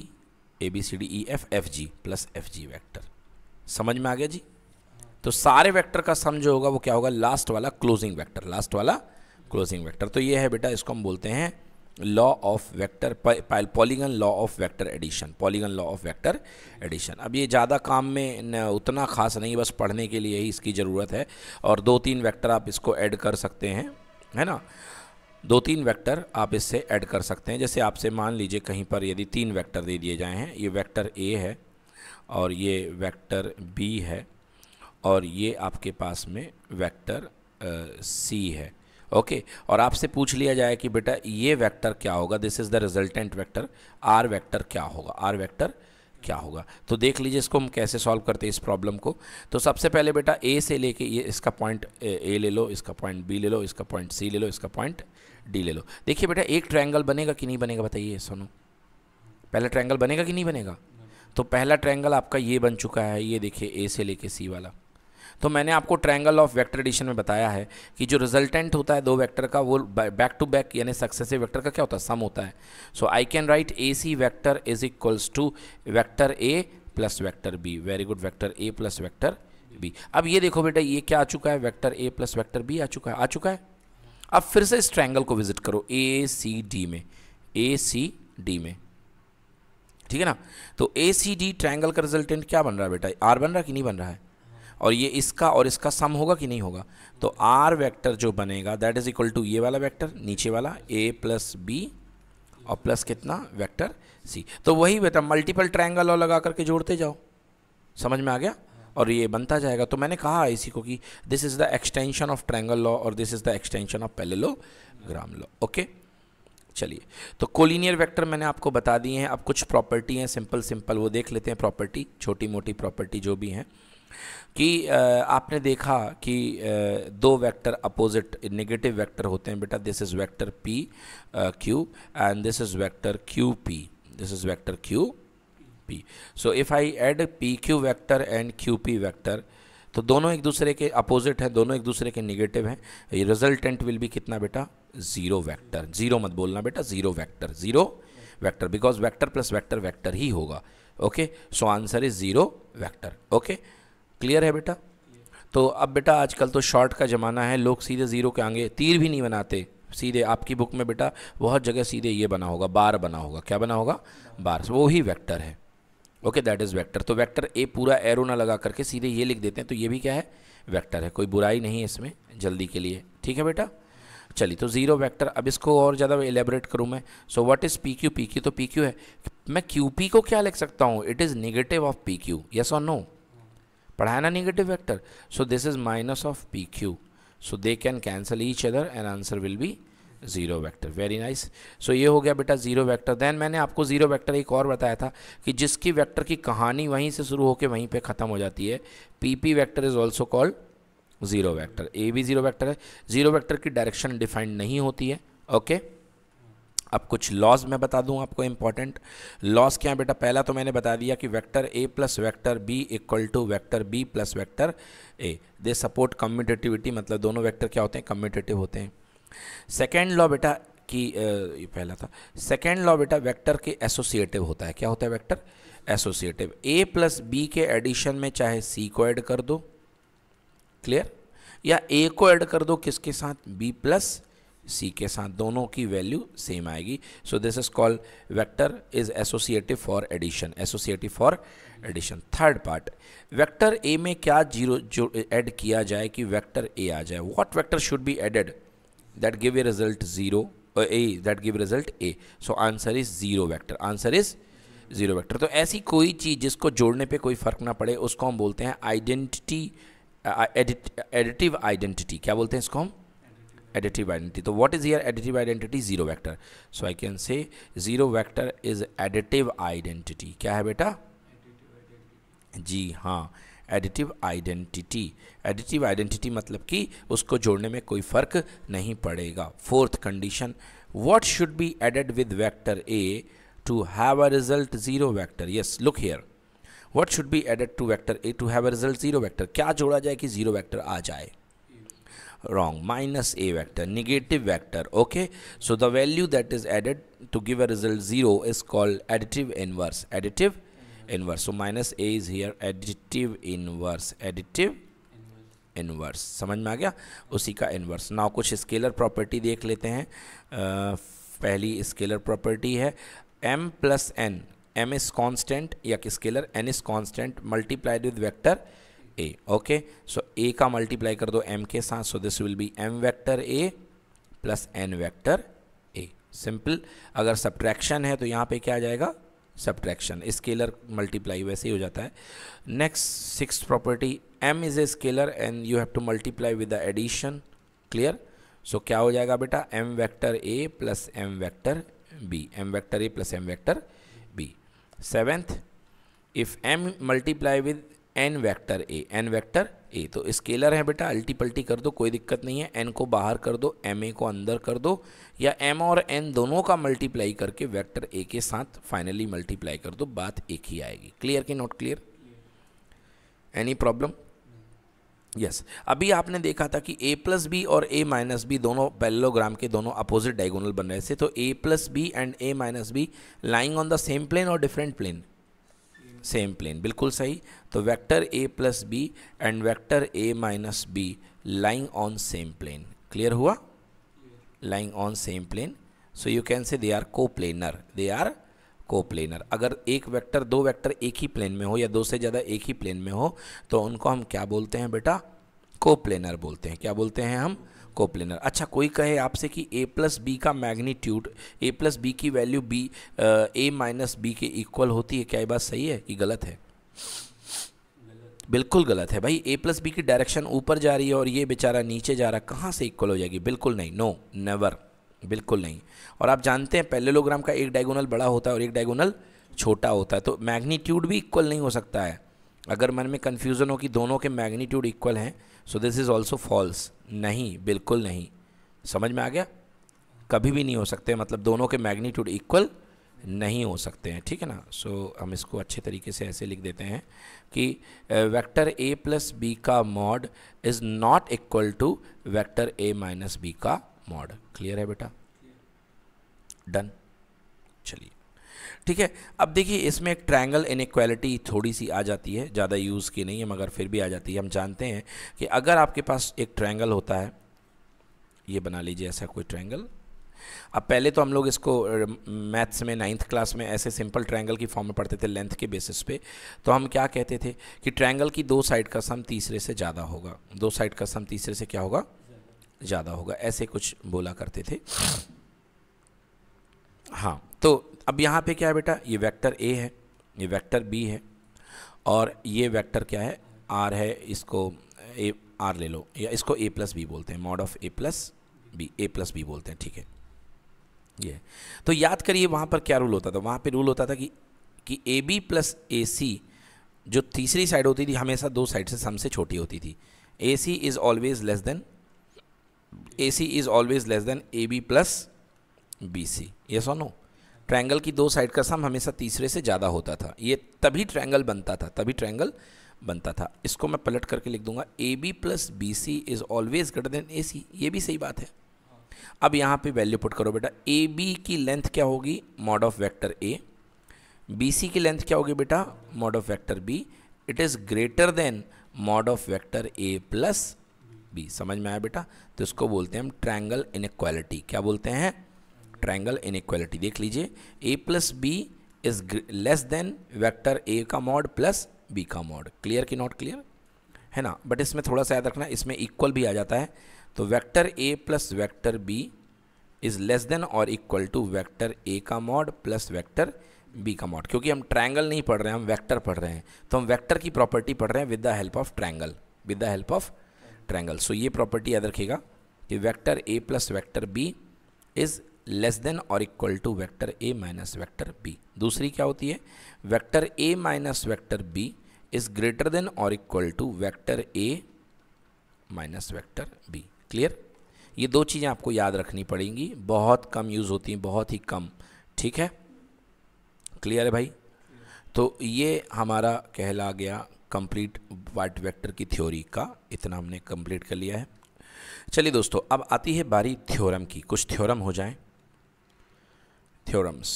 A B C D E F F G plus F G vector समझ में आ गया जी तो सारे vector का सम जो होगा वो क्या होगा लास्ट वाला क्लोजिंग वेक्टर लास्ट वाला क्लोजिंग वेक्टर तो ये है बेटा इसको हम बोलते हैं law of vector polygon law of vector addition polygon law of vector addition अब ये ज़्यादा काम में उतना खास नहीं बस पढ़ने के लिए ही इसकी ज़रूरत है और दो तीन वेक्टर आप इसको ऐड कर सकते हैं है ना दो तीन वेक्टर आप इससे ऐड कर सकते हैं जैसे आपसे मान लीजिए कहीं पर यदि तीन वेक्टर दे दिए जाए हैं ये वेक्टर ए है और ये वेक्टर बी है और ये आपके पास में वेक्टर सी है ओके और आपसे पूछ लिया जाए कि बेटा ये वेक्टर क्या होगा this is the resultant vector R vector क्या होगा आर वेक्टर क्या होगा तो देख लीजिए इसको हम कैसे सॉल्व करते हैं इस प्रॉब्लम को तो सबसे पहले बेटा ए से लेके ये इसका पॉइंट ए ले लो इसका पॉइंट बी ले लो इसका पॉइंट सी ले लो इसका पॉइंट डी ले लो देखिए बेटा एक ट्रायंगल बनेगा कि नहीं बनेगा बताइए सुनो पहला ट्रायंगल बनेगा कि नहीं बनेगा तो पहला ट्रायंगल आपका ये बन चुका है ये देखिए ए से लेके सी वाला तो मैंने आपको ट्रायंगल ऑफ वेक्टर एडिशन में बताया है कि जो रिजल्टेंट होता है दो वेक्टर का वो बैक टू बैक यानी सक्सेसिव वेक्टर का क्या होता है सम होता है so I can write A C vector is equals to vector A plus vector B very good vector A plus vector B अब ये देखो बेटा ये क्या आ चुका है वैक्टर ए प्लस वैक्टर बी आ चुका है आ चुका है अब फिर से इस ट्रैंगल को विजिट करो ए सी डी में ए सी डी में ठीक है ना तो ए सी डी ट्रैंगल का रिजल्टेंट क्या बन रहा है बेटा आर बन रहा है कि नहीं बन रहा है और ये इसका और इसका सम होगा कि नहीं होगा तो आर वेक्टर जो बनेगा दैट इज़ इक्वल टू ये वाला वेक्टर नीचे वाला ए प्लस बी और प्लस कितना वेक्टर सी तो वही बेटा मल्टीपल ट्रायंगल और लगा करके जोड़ते जाओ समझ में आ गया और ये बनता जाएगा तो मैंने कहा इसी को कि this is the extension of triangle law और this is the extension of gram law okay चलिए तो कोलिनियर वेक्टर मैंने आपको बता दिए हैं अब कुछ प्रॉपर्टी हैं सिंपल सिंपल वो देख लेते हैं प्रॉपर्टी छोटी मोटी प्रॉपर्टी जो भी हैं कि आपने देखा कि दो वेक्टर अपोजिट नेगेटिव वेक्टर होते हैं बेटा this is vector P Q and this is vector Q P this is vector Q P so if I add P Q vector and Q P vector तो दोनों एक दूसरे के opposite हैं दोनों एक दूसरे के निगेटिव हैं ये रिजल्टेंट विल भी कितना बेटा ज़ीरो वैक्टर ज़ीरो मत बोलना बेटा zero vector zero vector because vector plus vector vector ही होगा okay so answer is zero vector okay clear है बेटा तो अब बेटा आजकल तो शॉर्ट का ज़माना है लोग सीधे ज़ीरो के आगे तीर भी नहीं बनाते सीधे आपकी बुक में बेटा बहुत जगह सीधे ये बना होगा बार बना होगा क्या बना होगा बार वो ही वैक्टर है ओके दैट इज़ वैक्टर तो वैक्टर ए पूरा एरो ना लगा करके सीधे ये लिख देते हैं तो ये भी क्या है वैक्टर है कोई बुराई नहीं है इसमें जल्दी के लिए ठीक है बेटा चलिए तो ज़ीरो वेक्टर अब इसको और ज़्यादा एलेबरेट करूँ मैं so what is P Q P Q तो पी क्यू है मैं क्यू पी को क्या लिख सकता हूँ it is negative of P Q yes और नो पढ़ाया ना negative vector so this is minus of P Q so they can cancel each other and answer will be zero vector very nice so ये हो गया बेटा zero vector then मैंने आपको zero vector एक और बताया था कि जिसकी वैक्टर की कहानी वहीं से शुरू होकर वहीं पर ख़त्म हो जाती है P P vector is also called zero vector A भी ज़ीरो वैक्टर है ज़ीरो वैक्टर की डायरेक्शन डिफाइंड नहीं होती है ओके okay? अब कुछ लॉज मैं बता दूं आपको इंपॉर्टेंट लॉज क्या है बेटा पहला तो मैंने बता दिया कि vector A plus vector B equal to vector B plus vector A they support commutativity मतलब दोनों वैक्टर क्या होते हैं कम्यूटेटिव होते हैं सेकेंड लॉ बेटा कि ये पहला था सेकेंड लॉ बेटा वेक्टर के एसोसिएटिव होता है क्या होता है vector associative A plus B के एडिशन में चाहे सी को ऐड कर दो क्लियर या ए को ऐड कर दो किसके साथ बी प्लस सी के साथ दोनों की वैल्यू सेम आएगी so this is called vector is associative for addition associative for addition third part vector A में क्या जीरो जो एड किया जाए कि वेक्टर ए आ जाए what vector should be added that give a result zero A that give result A so answer is zero vector answer is zero vector तो ऐसी कोई चीज़ जिसको जोड़ने पर कोई फ़र्क ना पड़े उसको हम बोलते हैं आइडेंटिटी एडिटिव आइडेंटिटी क्या बोलते हैं इसको हम additive identity so what is here additive identity zero vector so i can say zero vector is additive identity kya hai beta जी हाँ एडिटिव आइडेंटिटी एडिटिव आइडेंटिटी मतलब कि उसको जोड़ने में कोई फर्क नहीं पड़ेगा fourth condition what should be added with vector A to have a result zero vector yes look here what should be added to vector A to have a result zero vector क्या जोड़ा जाए कि zero vector आ जाए wrong minus a vector negative vector okay so the value that is added to give a result zero is called additive inverse additive inverse so minus a is here additive inverse additive inverse समझ में आ गया उसी का inverse now कुछ scalar property देख लेते हैं आ, पहली स्केलर प्रॉपर्टी है m plus N M is constant या scalar n is constant multiplied with vector A okay so A का मल्टीप्लाई कर दो एम के साथ so this will be M vector A plus N vector A simple अगर subtraction है तो यहाँ पे क्या आ जाएगा सब्ट्रैक्शन स्केलर मल्टीप्लाई वैसे ही हो जाता है next six property M is a scalar and you have to multiply with the addition clear so क्या हो जाएगा बेटा M vector A plus M vector B M vector A plus M vector B seventh if M multiply with N vector A N vector A तो scalar है बेटा अल्टी पल्टी कर दो कोई दिक्कत नहीं है एन को बाहर कर दो एम ए को अंदर कर दो या एम और एन दोनों का मल्टीप्लाई करके वेक्टर ए के साथ फाइनली मल्टीप्लाई कर दो बात एक ही आएगी क्लियर की not clear any problem yes अभी आपने देखा था कि ए प्लस बी और ए माइनस बी दोनों पैलोग्राम के दोनों अपोजिट डायगोनल बन रहे थे तो A plus B and A minus B lying on the same plane और डिफरेंट प्लेन सेम प्लेन बिल्कुल सही तो vector A plus B and vector A minus B lying on same plane clear हुआ lying on same plane so you can say they are coplanar they are coplanar अगर एक vector दो vector एक ही plane में हो या दो से ज़्यादा एक ही प्लेन में हो तो उनको हम क्या बोलते हैं बेटा को प्लेनर बोलते हैं क्या बोलते हैं हम कोप्लेनर अच्छा कोई कहे आपसे कि ए प्लस बी का मैग्नीट्यूड ए प्लस बी की value B A minus B के इक्वल होती है क्या ये बात सही है कि गलत है बिल्कुल गलत है भाई ए प्लस बी की डायरेक्शन ऊपर जा रही है और ये बेचारा नीचे जा रहा है कहाँ से इक्वल हो जाएगी बिल्कुल नहीं नो नेवर बिल्कुल नहीं और आप जानते हैं पैरेलोग्राम का एक डायगोनल बड़ा होता है और एक डायगोनल छोटा होता है तो मैग्नीट्यूड भी इक्वल नहीं हो सकता है अगर मन में कन्फ्यूज़न हो कि दोनों के मैग्नीट्यूड इक्वल हैं so this is also false नहीं बिल्कुल नहीं समझ में आ गया कभी भी नहीं हो सकते मतलब दोनों के मैग्नीट्यूड इक्वल नहीं हो सकते हैं ठीक है ना सो so, हम इसको अच्छे तरीके से ऐसे लिख देते हैं कि वेक्टर ए प्लस बी का mod is not equal to vector A minus B का मॉड क्लियर है बेटा डन चलिए ठीक है अब देखिए इसमें एक ट्रायंगल इनक्वालिटी थोड़ी सी आ जाती है ज़्यादा यूज़ की नहीं है मगर फिर भी आ जाती है हम जानते हैं कि अगर आपके पास एक ट्रायंगल होता है ये बना लीजिए ऐसा कोई ट्रायंगल अब पहले तो हम लोग इसको मैथ्स में नाइन्थ क्लास में ऐसे सिंपल ट्रायंगल की फॉर्म में पढ़ते थे लेंथ के बेसिस पे तो हम क्या कहते थे कि ट्रायंगल की दो साइड का सम तीसरे से ज़्यादा होगा दो साइड का सम तीसरे से क्या होगा ज़्यादा होगा ऐसे कुछ बोला करते थे हाँ तो अब यहाँ पे क्या है बेटा ये वेक्टर ए है ये वेक्टर बी है और ये वेक्टर क्या है आर है इसको ए आर ले लो या इसको ए प्लस बी बोलते हैं mod of A plus B A plus B बोलते हैं ठीक है ये तो याद करिए वहाँ पर क्या रूल होता था वहाँ पे रूल होता था कि कि ए बी प्लस ए सी जो तीसरी साइड होती थी हमेशा दो साइड से सम से छोटी होती थी A C is always less than A C is always less than A B plus B C yes और नो ट्रायंगल की दो साइड का सम हमेशा तीसरे से ज़्यादा होता था ये तभी ट्रायंगल बनता था तभी ट्रायंगल बनता था इसको मैं पलट करके लिख दूंगा A B plus B C is always greater than A C ये भी सही बात है अब यहाँ पे वैल्यू पुट करो बेटा ए बी की लेंथ क्या होगी mod of vector A B C की लेंथ क्या होगी बेटा mod of vector B it is greater than mod of vector A plus B समझ में आया बेटा तो इसको बोलते हैं हम ट्रायंगल इनक्वालिटी क्या बोलते हैं ट्रायंगल इनक्वालिटी देख लीजिए A plus B is less than vector A का मॉड प्लस बी का मॉड क्लियर की नॉट क्लियर है ना बट इसमें थोड़ा सा याद रखना इसमें इक्वल भी आ जाता है तो vector A plus vector B is less than और इक्वल टू वैक्टर ए का मॉड प्लस वैक्टर बी का मॉड क्योंकि हम ट्रायंगल नहीं पढ़ रहे हैं हम वेक्टर पढ़ रहे हैं तो हम वेक्टर की प्रॉपर्टी पढ़ रहे हैं with the help of triangle with the help of triangle so ये प्रॉपर्टी याद रखिएगा कि vector A plus vector B is less than और equal to vector A minus vector B दूसरी क्या होती है vector A minus vector B is greater than और equal to vector A minus vector B clear ये दो चीज़ें आपको याद रखनी पड़ेंगी बहुत कम यूज़ होती हैं बहुत ही कम ठीक है क्लियर है भाई तो ये हमारा कहला गया कंप्लीट वाइट वेक्टर की थ्योरी का इतना हमने कंप्लीट कर लिया है चलिए दोस्तों अब आती है बारी थ्योरम की कुछ थ्योरम हो जाएं थ्योरम्स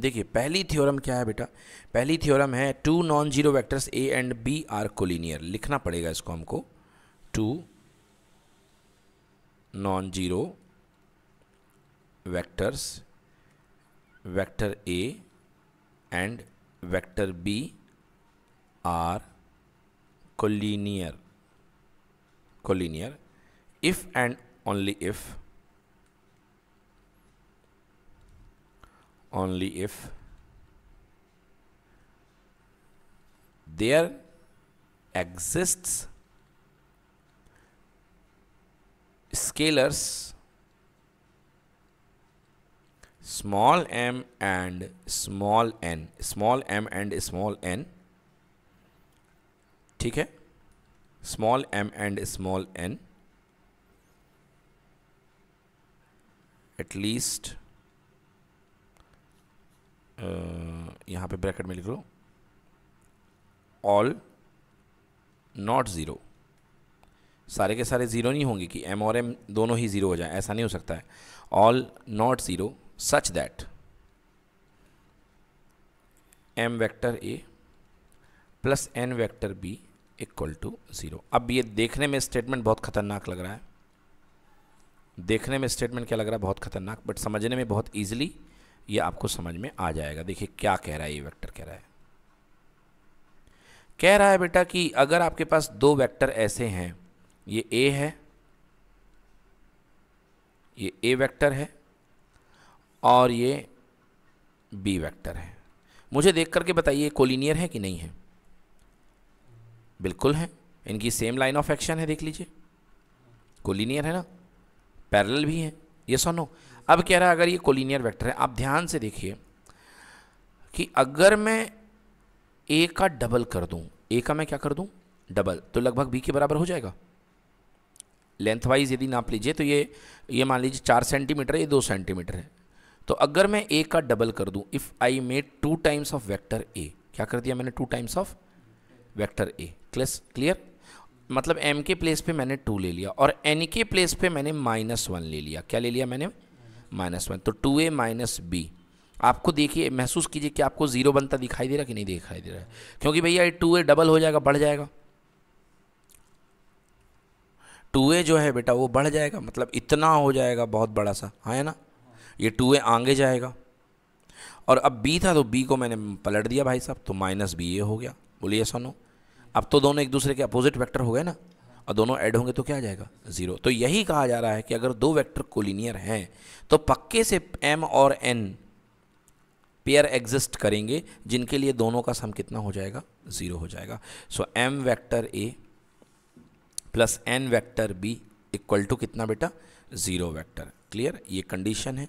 देखिए पहली थ्योरम क्या है बेटा पहली थ्योरम है two non zero vectors A and B are collinear लिखना पड़ेगा इसको हमको two non zero vectors vector A and vector B are collinear collinear if and only if only if there exists scalars small m and small n small m and small n ठीक है small m and small n at least uh, यहाँ पे bracket में लिख लो all not zero सारे के सारे zero नहीं होंगे कि एम और एम दोनों ही ज़ीरो हो जाए ऐसा नहीं हो सकता है all not zero such that M vector A plus N vector B equal to zero अब ये देखने में स्टेटमेंट बहुत ख़तरनाक लग रहा है देखने में स्टेटमेंट क्या लग रहा है बहुत खतरनाक बट समझने में बहुत ईजिली ये आपको समझ में आ जाएगा देखिए क्या कह रहा है ये वेक्टर कह रहा है कह रहा है बेटा कि अगर आपके पास दो वेक्टर ऐसे हैं ये ए है ये ए वेक्टर है और ये बी वेक्टर है मुझे देख करके बताइए कोलिनियर है कि नहीं है बिल्कुल है इनकी सेम लाइन ऑफ एक्शन है देख लीजिए कोलिनियर है ना पैरल भी हैं ये सुनो अब कह रहा है अगर ये कोलिनियर वेक्टर है आप ध्यान से देखिए कि अगर मैं ए का डबल कर दूं ए का मैं क्या कर दूं डबल तो लगभग बी के बराबर हो जाएगा लेंथ वाइज यदि नाप लीजिए तो ये ये मान लीजिए चार सेंटीमीटर ये दो सेंटीमीटर है तो अगर मैं ए का डबल कर दूं if I made two times of vector A क्या कर दिया मैंने two times of vector A clear मतलब एम के प्लेस पे मैंने टू ले लिया और एन के प्लेस पे मैंने माइनस वन ले लिया क्या ले लिया मैंने माइनस वन तो टू ए माइनस बी आपको देखिए महसूस कीजिए कि आपको ज़ीरो बनता दिखाई दे रहा कि नहीं दिखाई दे रहा है क्योंकि भैया ये टू ए डबल हो जाएगा बढ़ जाएगा टू ए जो है बेटा वो बढ़ जाएगा मतलब इतना हो जाएगा बहुत बड़ा सा हाँ है ना ये टू ए आगे जाएगा और अब बी था तो बी को मैंने पलट दिया भाई साहब तो माइनस बी ए हो गया बोलिए सोनो अब तो दोनों एक दूसरे के अपोजिट वेक्टर हो गए ना और दोनों ऐड होंगे तो क्या आ जाएगा ज़ीरो तो यही कहा जा रहा है कि अगर दो वेक्टर कोलिनियर हैं तो पक्के से एम और एन पेयर एग्जिस्ट करेंगे जिनके लिए दोनों का सम कितना हो जाएगा ज़ीरो हो जाएगा so M vector A plus N vector B equal to कितना बेटा ज़ीरो वैक्टर क्लियर ये कंडीशन है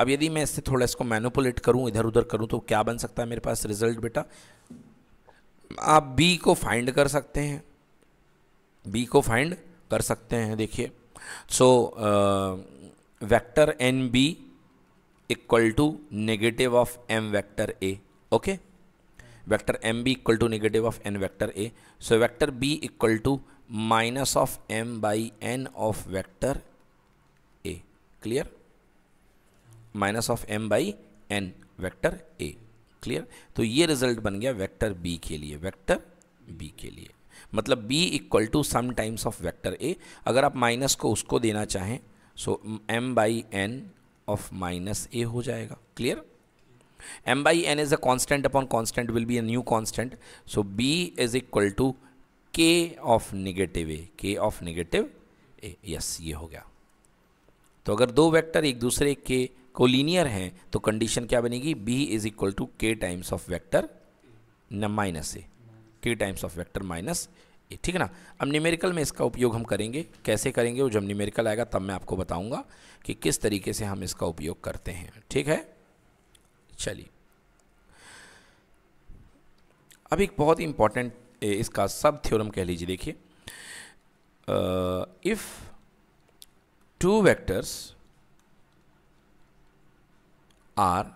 अब यदि मैं इससे थोड़ा इसको मैनुपुलेट करूं इधर उधर करूं तो क्या बन सकता है मेरे पास रिजल्ट बेटा आप बी को फाइंड कर सकते हैं बी को फाइंड कर सकते हैं देखिए so vector N B equal to negative of M vector A okay vector M B equal to negative of N vector A so vector B equal to minus of M by N of vector A clear minus of M by N vector A clear तो ये result बन गया vector B के लिए vector B के लिए मतलब B equal to some times of vector A अगर आप माइनस को उसको देना चाहें so M by N of minus A हो जाएगा clear M by N is a constant upon constant will be a new constant so B is equal to K of negative A K of negative A yes ये हो गया तो अगर दो vector एक दूसरे के कोलिनियर हैं तो कंडीशन क्या बनेगी B is equal to K times of vector न minus A K times of vector minus A ठीक है ना अब न्यूमेरिकल में इसका उपयोग हम करेंगे कैसे करेंगे वो जब न्यूमेरिकल आएगा तब मैं आपको बताऊंगा कि किस तरीके से हम इसका उपयोग करते हैं ठीक है चलिए अब एक बहुत ही इंपॉर्टेंट इसका सब थ्योरम कह लीजिए देखिए if two vectors are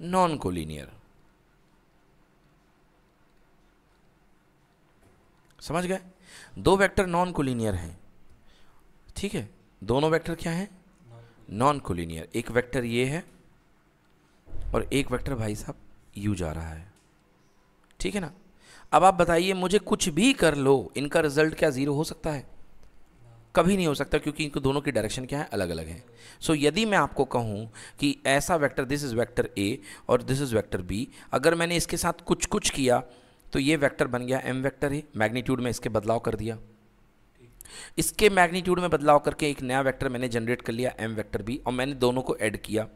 non-collinear. समझ गए दो वेक्टर नॉन कोलिनियर हैं ठीक है दोनों वेक्टर क्या हैं नॉन कोलिनियर एक वेक्टर ये है और एक वेक्टर भाई साहब यू जा रहा है ठीक है ना अब आप बताइए मुझे कुछ भी कर लो इनका रिजल्ट क्या ज़ीरो हो सकता है कभी नहीं हो सकता क्योंकि इनको दोनों की डायरेक्शन क्या है अलग अलग है सो so, यदि मैं आपको कहूँ कि ऐसा vector this is vector A और दिस इज़ वेक्टर बी अगर मैंने इसके साथ कुछ कुछ किया तो ये वेक्टर बन गया एम वेक्टर ए मैग्नीट्यूड में इसके बदलाव कर दिया इसके मैग्नीट्यूड में बदलाव करके एक नया वेक्टर मैंने जनरेट कर लिया एम वेक्टर बी और मैंने दोनों को ऐड किया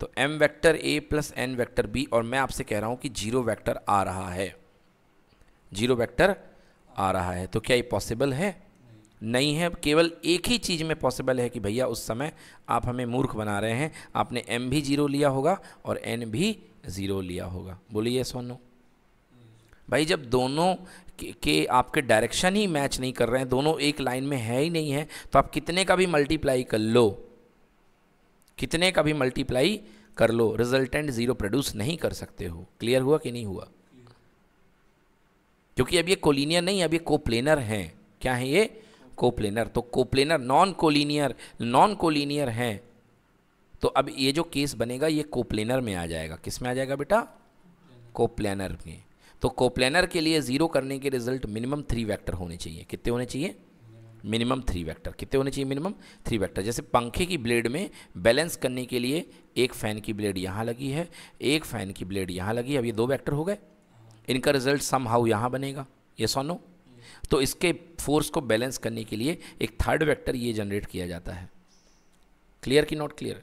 तो एम वेक्टर ए प्लस एन वेक्टर बी और मैं आपसे कह रहा हूँ कि जीरो वेक्टर आ रहा है जीरो वेक्टर आ रहा है तो क्या ये पॉसिबल है नहीं है केवल एक ही चीज़ में पॉसिबल है कि भैया उस समय आप हमें मूर्ख बना रहे हैं आपने एम भी ज़ीरो लिया होगा और एन भी ज़ीरो लिया होगा बोलिए सोनो भाई जब दोनों के, के आपके डायरेक्शन ही मैच नहीं कर रहे हैं दोनों एक लाइन में है ही नहीं है तो आप कितने का भी मल्टीप्लाई कर लो कितने का भी मल्टीप्लाई कर लो रिजल्टेंट ज़ीरो प्रोड्यूस नहीं कर सकते हो क्लियर हुआ कि नहीं हुआ क्योंकि अब ये कोलिनियर नहीं अब ये कोप्लेनर हैं क्या है ये कोप्लेनर तो coplanar non collinear non collinear हैं तो अब ये जो केस बनेगा ये कोप्लेनर में आ जाएगा किस में आ जाएगा बेटा कोप्लेनर में तो कोप्लेनर के लिए ज़ीरो करने के रिजल्ट मिनिमम थ्री वैक्टर होने चाहिए कितने होने चाहिए मिनिमम थ्री वैक्टर कितने होने चाहिए मिनिमम थ्री वैक्टर जैसे पंखे की ब्लेड में बैलेंस करने के लिए एक फ़ैन की ब्लेड यहाँ लगी है एक फ़ैन की ब्लेड यहाँ लगी है अब ये दो वैक्टर हो गए इनका रिजल्ट सम हाउ यहाँ बनेगा ये सोनो तो इसके फोर्स को बैलेंस करने के लिए एक थर्ड वेक्टर ये जनरेट किया जाता है क्लियर की नॉट क्लियर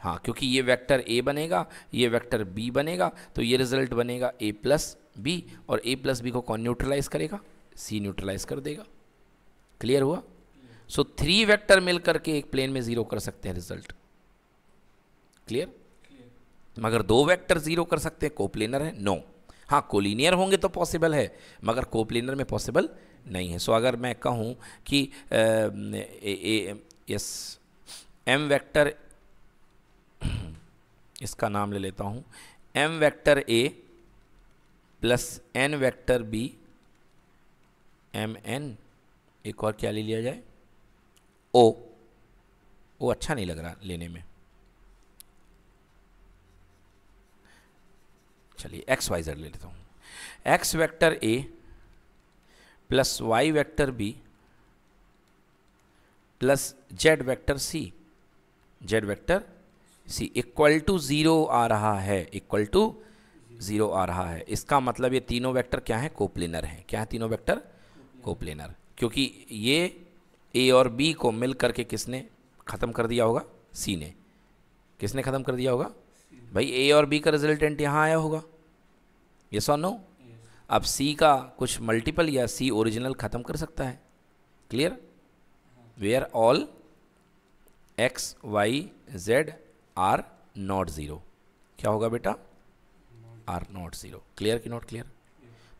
हाँ क्योंकि ये वेक्टर ए बनेगा ये वेक्टर बी बनेगा तो ये रिजल्ट बनेगा ए प्लस बी और ए प्लस बी को कौन न्यूट्रलाइज करेगा सी न्यूट्रलाइज कर देगा क्लियर हुआ सो थ्री वेक्टर मिल करके एक प्लेन में ज़ीरो कर सकते हैं रिजल्ट क्लियर मगर दो वेक्टर ज़ीरो कर सकते हैं कोप्लेनर है नो no. हाँ कोलिनियर होंगे तो पॉसिबल है मगर कोप्लेनर में पॉसिबल नहीं है सो अगर मैं कहूँ कि यस एम वेक्टर इसका नाम ले लेता हूँ एम वेक्टर ए plus N vector B M N एक और क्या ले लिया जाए ओ वो अच्छा नहीं लग रहा लेने में चलिए एक्स वाई जेड ले लेता हूँ X vector A plus Y vector B plus Z vector C Z vector C equal to zero आ रहा है इक्वल टू ज़ीरो आ रहा है इसका मतलब ये तीनों वेक्टर क्या हैं कोप्लेनर हैं क्या है तीनों वेक्टर कोप्लेनर क्योंकि ये ए और बी को मिल करके किसने ख़त्म कर दिया होगा सी ने किसने ख़त्म कर दिया होगा भाई ए और बी का रिजल्टेंट यहाँ आया होगा ये सो नो अब सी का कुछ मल्टीपल या सी ओरिजिनल ख़त्म कर सकता है clear where all X Y Z are not zero क्या होगा बेटा आर नॉट ज़ीरो क्लियर की नॉट क्लियर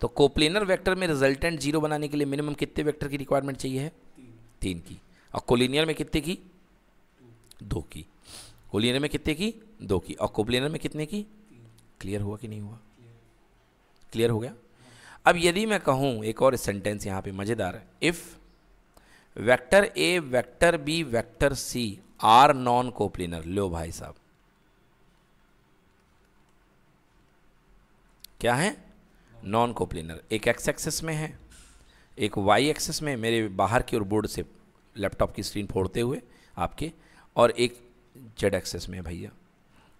तो कोप्लेनर वेक्टर में रिजल्टेंट जीरो बनाने के लिए मिनिमम कितने वेक्टर की रिक्वायरमेंट चाहिए है तीन, तीन की और कोलिनियर में कितने की दो की कोलिनियर में कितने की दो की और कोप्लेनर में कितने की क्लियर हुआ कि नहीं हुआ क्लियर हो गया अब यदि मैं कहूँ एक और सेंटेंस यहाँ पे मज़ेदार है if vector A vector B vector C are non coplanar लो भाई साहब क्या है नॉन कोप्लेनर एक एक्स एक्सेस में है एक वाई एक्सेस में मेरे बाहर की ओर बोर्ड से लैपटॉप की स्क्रीन फोड़ते हुए आपके और एक जेड एक्सेस में भैया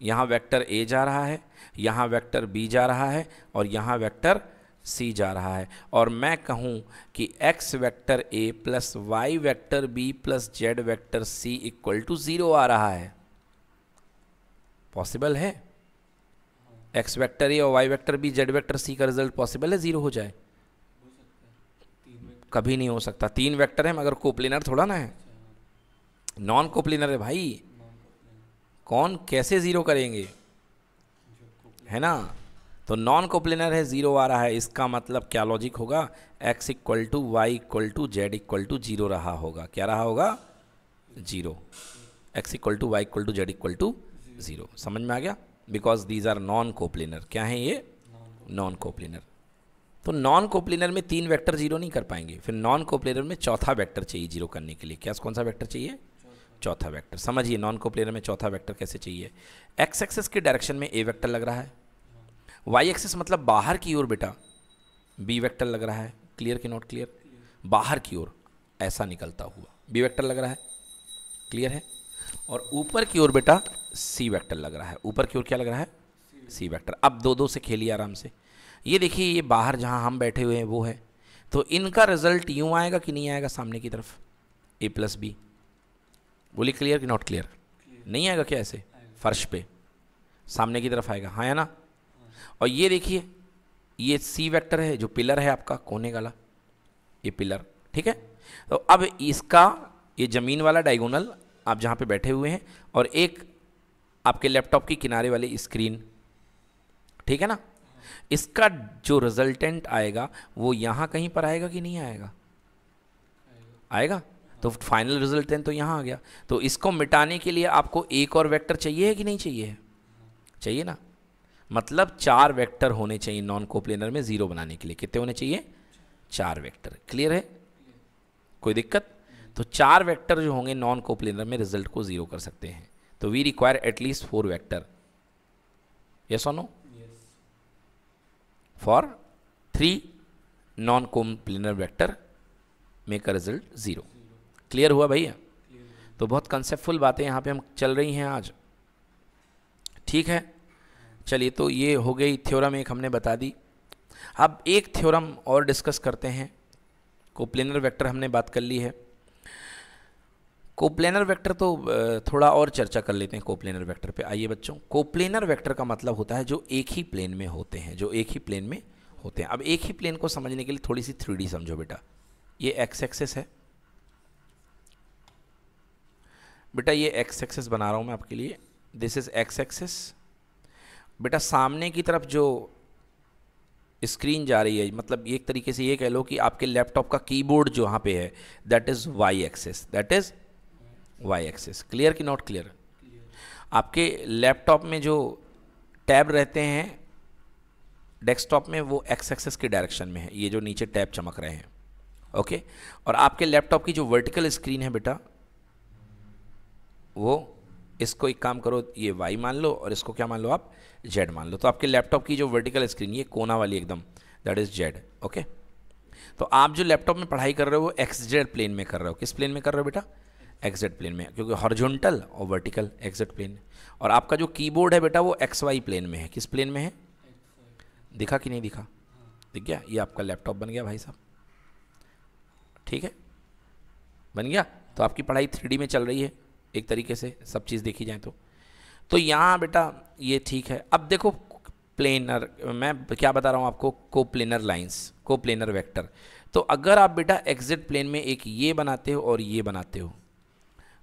यहाँ वेक्टर ए जा रहा है यहाँ वेक्टर बी जा रहा है और यहाँ वेक्टर सी जा रहा है और मैं कहूँ कि X vector A plus Y vector B plus Z vector C equal to zero आ रहा है पॉसिबल है एक्स वेक्टर ए और Y vector B Z vector C का रिजल्ट पॉसिबल है ज़ीरो हो जाए कभी नहीं हो सकता तीन वेक्टर है मगर कोप्लिनर थोड़ा ना है नॉन कोप्लिनर है भाई कौन कैसे ज़ीरो करेंगे है ना तो नॉन कोप्लेनर है ज़ीरो आ रहा है इसका मतलब क्या लॉजिक होगा X equal to Y equal to Z equal to zero रहा होगा क्या रहा होगा zero X equal to Y equal to Z equal to zero समझ में आ गया because these are non coplanar क्या है ये नॉन कोप्लेनर तो नॉन कोप्लेनर में तीन वेक्टर जीरो नहीं कर पाएंगे फिर नॉन कोप्लेनर में चौथा वेक्टर चाहिए जीरो करने के लिए क्या कौन सा वेक्टर चाहिए चौथा वेक्टर समझिए नॉन कोप्लेनर में चौथा वेक्टर कैसे चाहिए एक्स एक्सेस के डायरेक्शन में ए वेक्टर लग रहा है वाई एक्सेस मतलब बाहर की ओर बेटा बी वेक्टर लग रहा है क्लियर कि नॉट क्लियर बाहर की ओर ऐसा निकलता हुआ बी वेक्टर लग रहा है क्लियर है और ऊपर की ओर बेटा सी वेक्टर लग रहा है ऊपर की ओर क्या लग रहा है सी वेक्टर अब दो दो से खेलिए आराम से ये देखिए ये बाहर जहाँ हम बैठे हुए हैं वो है तो इनका रिजल्ट यूँ आएगा कि नहीं आएगा सामने की तरफ ए प्लस बी बोली क्लियर कि नॉट क्लियर नहीं आएगा क्या ऐसे फर्श पे सामने की तरफ आएगा हाँ या ना और ये देखिए ये सी वेक्टर है जो पिलर है आपका कोने वाला ये पिलर ठीक है तो अब इसका ये ज़मीन वाला डायगोनल आप जहाँ पे बैठे हुए हैं और एक आपके लैपटॉप की किनारे वाली स्क्रीन ठीक है ना इसका जो रिजल्टेंट आएगा वो यहाँ कहीं पर आएगा कि नहीं आएगा आएगा तो फाइनल रिजल्ट तो यहाँ आ गया तो इसको मिटाने के लिए आपको एक और वेक्टर चाहिए है कि नहीं चाहिए चाहिए ना मतलब चार वेक्टर होने चाहिए नॉन कोप्लेनर में ज़ीरो बनाने के लिए कितने होने चाहिए चार वेक्टर क्लियर है कोई दिक्कत तो चार वेक्टर जो होंगे नॉन कोप्लेनर में रिजल्ट को ज़ीरो कर सकते हैं तो we require at least four vector yes और no for three non coplanar vector make a result zero clear हुआ भैया तो बहुत कंसेप्टफुल बातें यहाँ पे हम चल रही हैं आज ठीक है चलिए तो ये हो गई थ्योरम एक हमने बता दी अब एक थ्योरम और डिस्कस करते हैं कोप्लेनर वेक्टर हमने बात कर ली है कोप्लेनर वेक्टर तो थोड़ा और चर्चा कर लेते हैं कोप्लेनर वेक्टर पे आइए बच्चों कोप्लेनर वेक्टर का मतलब होता है जो एक ही प्लेन में होते हैं जो एक ही प्लेन में होते हैं अब एक ही प्लेन को समझने के लिए थोड़ी सी थ्री समझो बेटा ये एक्स एक्सेस है बेटा ये एक्स एक्सेस बना रहा हूँ मैं आपके लिए दिस इज़ एक्स एक्सेस बेटा सामने की तरफ जो स्क्रीन जा रही है मतलब एक तरीके से ये कह लो कि आपके लैपटॉप का कीबोर्ड जो यहाँ पे है that is Y axis that is Y axis clear कि नॉट क्लियर आपके लैपटॉप में जो टैब रहते हैं डेस्कटॉप में वो एक्स एक्सेस के डायरेक्शन में है ये जो नीचे टैब चमक रहे हैं ओके और आपके लैपटॉप की जो वर्टिकल स्क्रीन है बेटा वो इसको एक काम करो ये वाई मान लो और इसको क्या मान लो आप जेड मान लो तो आपके लैपटॉप की जो वर्टिकल स्क्रीन ये कोना वाली एकदम दैट इज़ जेड ओके तो आप जो लैपटॉप में पढ़ाई कर रहे हो वो एक्स जेड प्लेन में कर रहे हो किस प्लेन में कर रहे हो बेटा एक्स जेड प्लेन में क्योंकि हॉर्जोंटल और वर्टिकल एक्स जेड प्लेन और आपका जो कीबोर्ड है बेटा वो एक्स वाई प्लेन में है किस प्लेन में है दिखा कि नहीं दिखा दिख गया ये आपका लैपटॉप बन गया भाई साहब ठीक है बन गया तो आपकी पढ़ाई थ्री में चल रही है एक तरीके से सब चीज़ देखी जाए तो तो यहाँ बेटा ये ठीक है अब देखो प्लेनर मैं क्या बता रहा हूँ आपको coplanar lines coplanar vector तो अगर आप बेटा एग्जिट प्लेन में एक ये बनाते हो और ये बनाते हो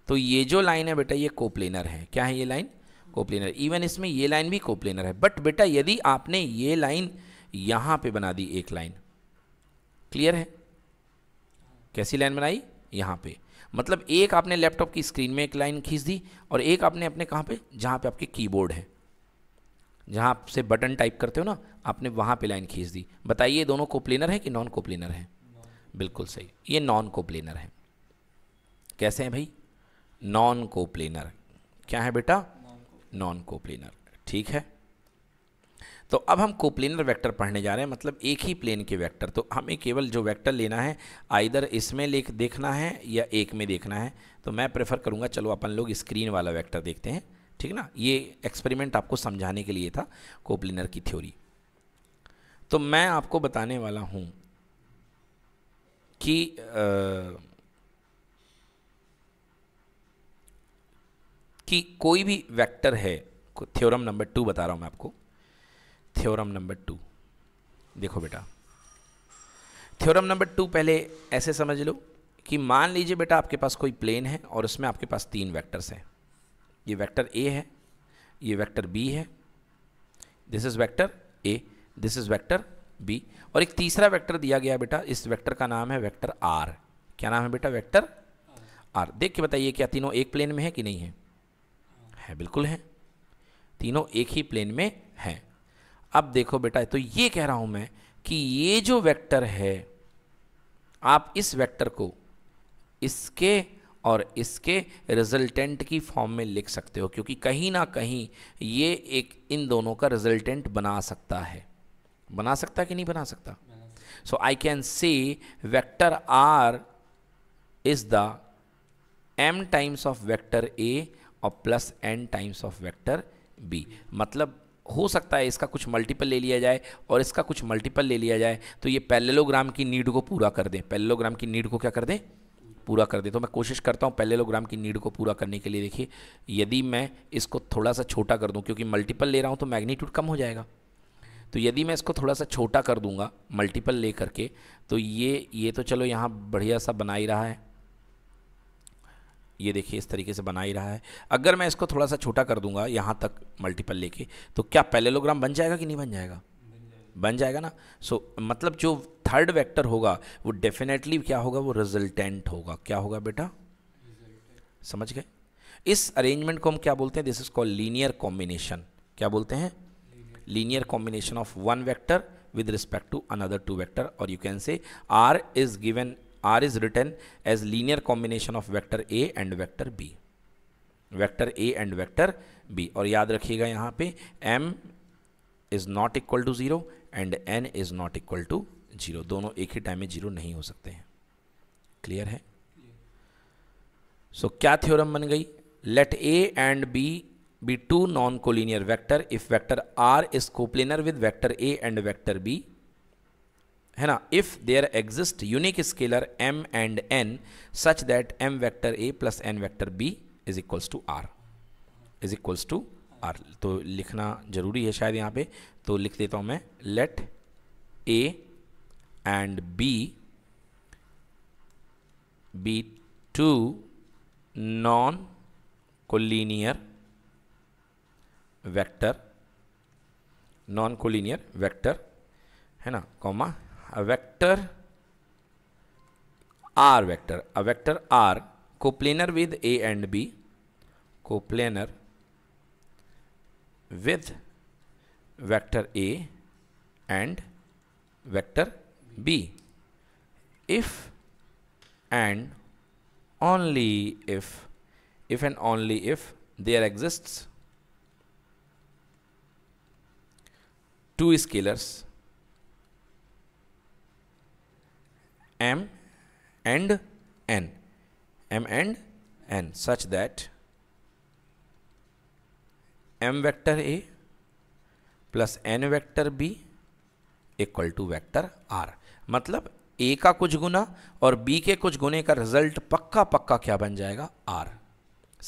तो ये जो लाइन है बेटा ये कोप्लेनर है क्या है ये लाइन कोप्लेनर इवन इसमें ये लाइन भी कोप्लेनर है बट बेटा यदि आपने ये लाइन यहाँ पे बना दी एक लाइन क्लियर है कैसी लाइन बनाई यहाँ पे मतलब एक आपने लैपटॉप की स्क्रीन में एक लाइन खींच दी और एक आपने अपने कहाँ पे जहाँ पे आपके कीबोर्ड है जहाँ आपसे बटन टाइप करते हो ना आपने वहाँ पे लाइन खींच दी बताइए दोनों कोप्लेनर है कि नॉन कोप्लेनर है बिल्कुल सही ये नॉन कोप्लेनर है कैसे हैं भाई नॉन कोप्लेनर क्या है बेटा नॉन कोप्लेनर ठीक है तो अब हम कोप्लेनर वेक्टर पढ़ने जा रहे हैं मतलब एक ही प्लेन के वेक्टर तो हमें केवल जो वेक्टर लेना है आइधर इसमें ले देखना है या एक में देखना है तो मैं प्रेफर करूँगा चलो अपन लोग स्क्रीन वाला वैक्टर देखते हैं ठीक ना ये एक्सपेरिमेंट आपको समझाने के लिए था कोप्लेनर की थ्योरी तो मैं आपको बताने वाला हूँ कि आ, कि कोई भी वेक्टर है थ्योरम नंबर टू बता रहा हूँ मैं आपको थ्योरम नंबर टू देखो बेटा थ्योरम नंबर टू पहले ऐसे समझ लो कि मान लीजिए बेटा आपके पास कोई प्लेन है और उसमें आपके पास तीन वेक्टर्स हैं ये वेक्टर ए है ये वेक्टर बी है this is vector A this is vector B और एक तीसरा वेक्टर दिया गया बेटा इस वेक्टर का नाम है वेक्टर आर क्या नाम है बेटा वेक्टर आर देख के बताइए क्या तीनों एक प्लेन में है कि नहीं है है बिल्कुल है तीनों एक ही प्लेन में हैं अब देखो बेटा तो ये कह रहा हूं मैं कि ये जो वेक्टर है आप इस वेक्टर को इसके और इसके रिजल्टेंट की फॉर्म में लिख सकते हो क्योंकि कहीं ना कहीं ये एक इन दोनों का रिजल्टेंट बना सकता है बना सकता कि नहीं बना सकता so I can say vector R is the M times of vector A और plus N times of vector B मतलब हो सकता है इसका कुछ मल्टीपल ले लिया जाए और इसका कुछ मल्टीपल ले लिया जाए तो ये पैलेलोग्राम की नीड को पूरा कर दें पैलेलोग्राम की नीड को क्या कर दें पूरा कर दें तो मैं कोशिश करता हूँ पैलेलोग्राम की नीड को पूरा करने के लिए देखिए यदि मैं इसको थोड़ा सा छोटा कर दूँ क्योंकि मल्टीपल ले रहा हूँ तो मैग्नीट्यूड कम हो जाएगा तो यदि मैं इसको थोड़ा सा छोटा कर दूंगा मल्टीपल ले करके तो ये ये तो चलो यहाँ बढ़िया सा बना ही रहा है ये देखिए इस तरीके से बना ही रहा है अगर मैं इसको थोड़ा सा छोटा कर दूंगा यहाँ तक मल्टीपल लेके तो क्या पैलेलोग्राम बन जाएगा कि नहीं बन जाएगा बन जाएगा ना सो so, मतलब जो थर्ड वेक्टर होगा वो डेफिनेटली क्या होगा वो रिजल्टेंट होगा क्या होगा बेटा समझ गए इस अरेंजमेंट को हम क्या बोलते हैं this is call linear combination क्या बोलते हैं linear combination of one vector with respect to another two vector और you can say R is given R is written as linear combination of vector A and vector B. Vector A and vector B. और याद रखिएगा यहाँ पे M is not equal to zero and N is not equal to zero दोनों एक ही time में zero नहीं हो सकते हैं क्लियर है सो so, क्या थ्योरम बन गई let A and B be two non collinear vector if vector R is coplanar with vector A and vector B है ना if there exist unique scalar M and N such that M vector A plus N vector B is equals to R is equals to R तो लिखना ज़रूरी है शायद यहाँ पे तो लिख देता हूँ मैं let A and B be two non collinear vector non collinear vector है ना comma a vector r vector a vector r coplanar with a and b coplanar with vector a and vector b if and only if if and only if there exists two scalars m and n m and n such that m vector a plus n vector b equal to vector r मतलब a का कुछ गुना और B के कुछ गुने का result पक्का पक्का क्या बन जाएगा आर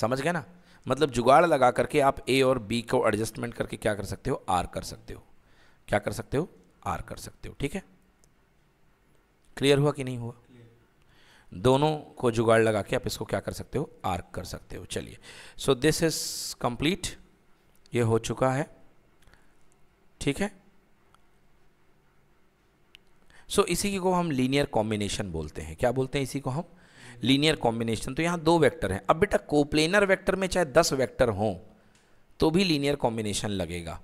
समझ गए ना मतलब जुगाड़ लगा करके आप ए और बी को एडजस्टमेंट करके क्या कर सकते हो आर कर सकते हो क्या कर सकते हो आर कर सकते हो ठीक है क्लियर हुआ कि नहीं हुआ दोनों को जुगाड़ लगा के आप इसको क्या कर सकते हो आर्क कर सकते हो चलिए सो दिस इज कंप्लीट ये हो चुका है ठीक है सो so, इसी को हम लीनियर कॉम्बिनेशन बोलते हैं क्या बोलते हैं इसी को हम लीनियर कॉम्बिनेशन तो यहाँ दो वेक्टर हैं अब बेटा कोप्लेनर वेक्टर में चाहे दस वेक्टर हों तो भी लीनियर कॉम्बिनेशन लगेगा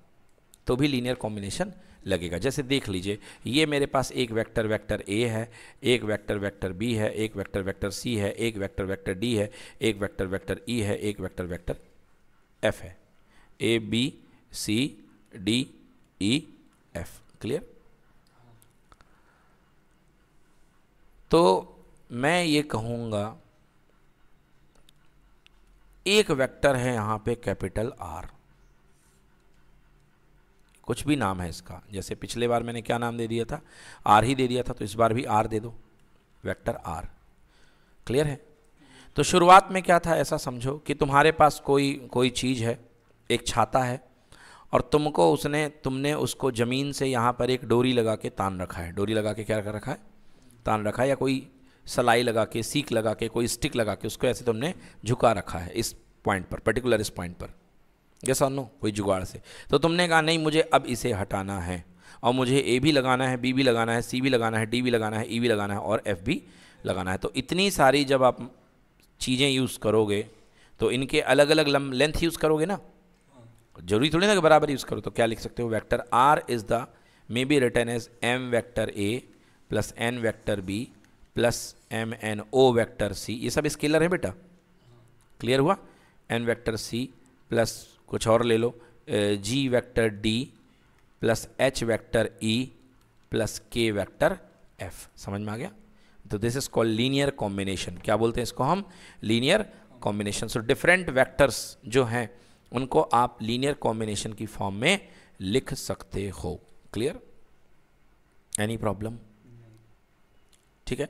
तो भी लीनियर कॉम्बिनेशन लगेगा जैसे देख लीजिए ये मेरे पास एक वेक्टर वेक्टर ए है एक वेक्टर वेक्टर बी है एक वेक्टर वेक्टर सी है एक वेक्टर वेक्टर डी है एक वेक्टर वेक्टर ई e है एक वेक्टर वेक्टर एफ है A B C D E f clear तो मैं ये कहूँगा एक वेक्टर है यहाँ पे कैपिटल आर कुछ भी नाम है इसका जैसे पिछले बार मैंने क्या नाम दे दिया था आर ही दे दिया था तो इस बार भी आर दे दो वेक्टर आर क्लियर है तो शुरुआत में क्या था ऐसा समझो कि तुम्हारे पास कोई कोई चीज़ है एक छाता है और तुमको उसने तुमने उसको ज़मीन से यहाँ पर एक डोरी लगा के तान रखा है डोरी लगा के क्या कर रखा है तान रखा है या कोई सलाई लगा के सीख लगा के कोई स्टिक लगा के उसको ऐसे तुमने झुका रखा है इस पॉइंट पर पर्टिकुलर इस पॉइंट पर यस नो कोई जुगाड़ से तो तुमने कहा नहीं मुझे अब इसे हटाना है और मुझे ए भी लगाना है बी भी लगाना है सी भी लगाना है डी भी लगाना है ई e भी लगाना है और एफ भी लगाना है तो इतनी सारी जब आप चीज़ें यूज़ करोगे तो इनके अलग अलग लम लेंथ यूज़ करोगे ना जरूरी थोड़ी ना कि बराबर यूज़ करो तो क्या लिख सकते हो vector r is the may be written as m vector A plus N vector B plus m n o vector c ये सब स्केलर है बेटा क्लियर हुआ एन वैक्टर सी प्लस कुछ और ले लो g vector d plus h vector e plus k vector f समझ में आ गया तो this is called linear combination क्या बोलते हैं इसको हम linear combination so different vectors जो हैं उनको आप लीनियर कॉम्बिनेशन की फॉर्म में लिख सकते हो क्लियर एनी प्रॉब्लम ठीक है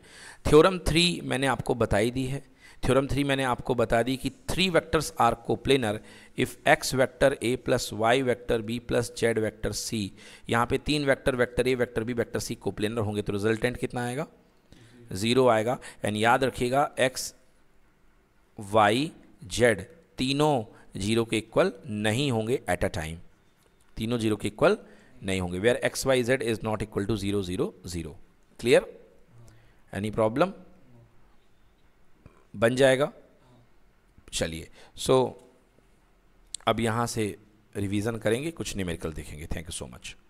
थ्योरम थ्री मैंने आपको बताई दी है थ्योरम थ्री मैंने आपको बता दी कि three vectors are coplanar if x vector A plus y vector B plus z vector c यहाँ पे तीन वेक्टर वेक्टर ए vector B vector c coplanar होंगे तो रिजल्टेंट कितना आएगा ज़ीरो आएगा एंड याद रखिएगा एक्स वाई जेड तीनों जीरो के इक्वल नहीं होंगे एट अ टाइम तीनों जीरो के इक्वल नहीं होंगे where x Y z is not equal to zero zero zero clear any problem बन जाएगा चलिए सो so, अब यहाँ से रिवीजन करेंगे कुछ न्यूमेरिकल देखेंगे थैंक यू सो मच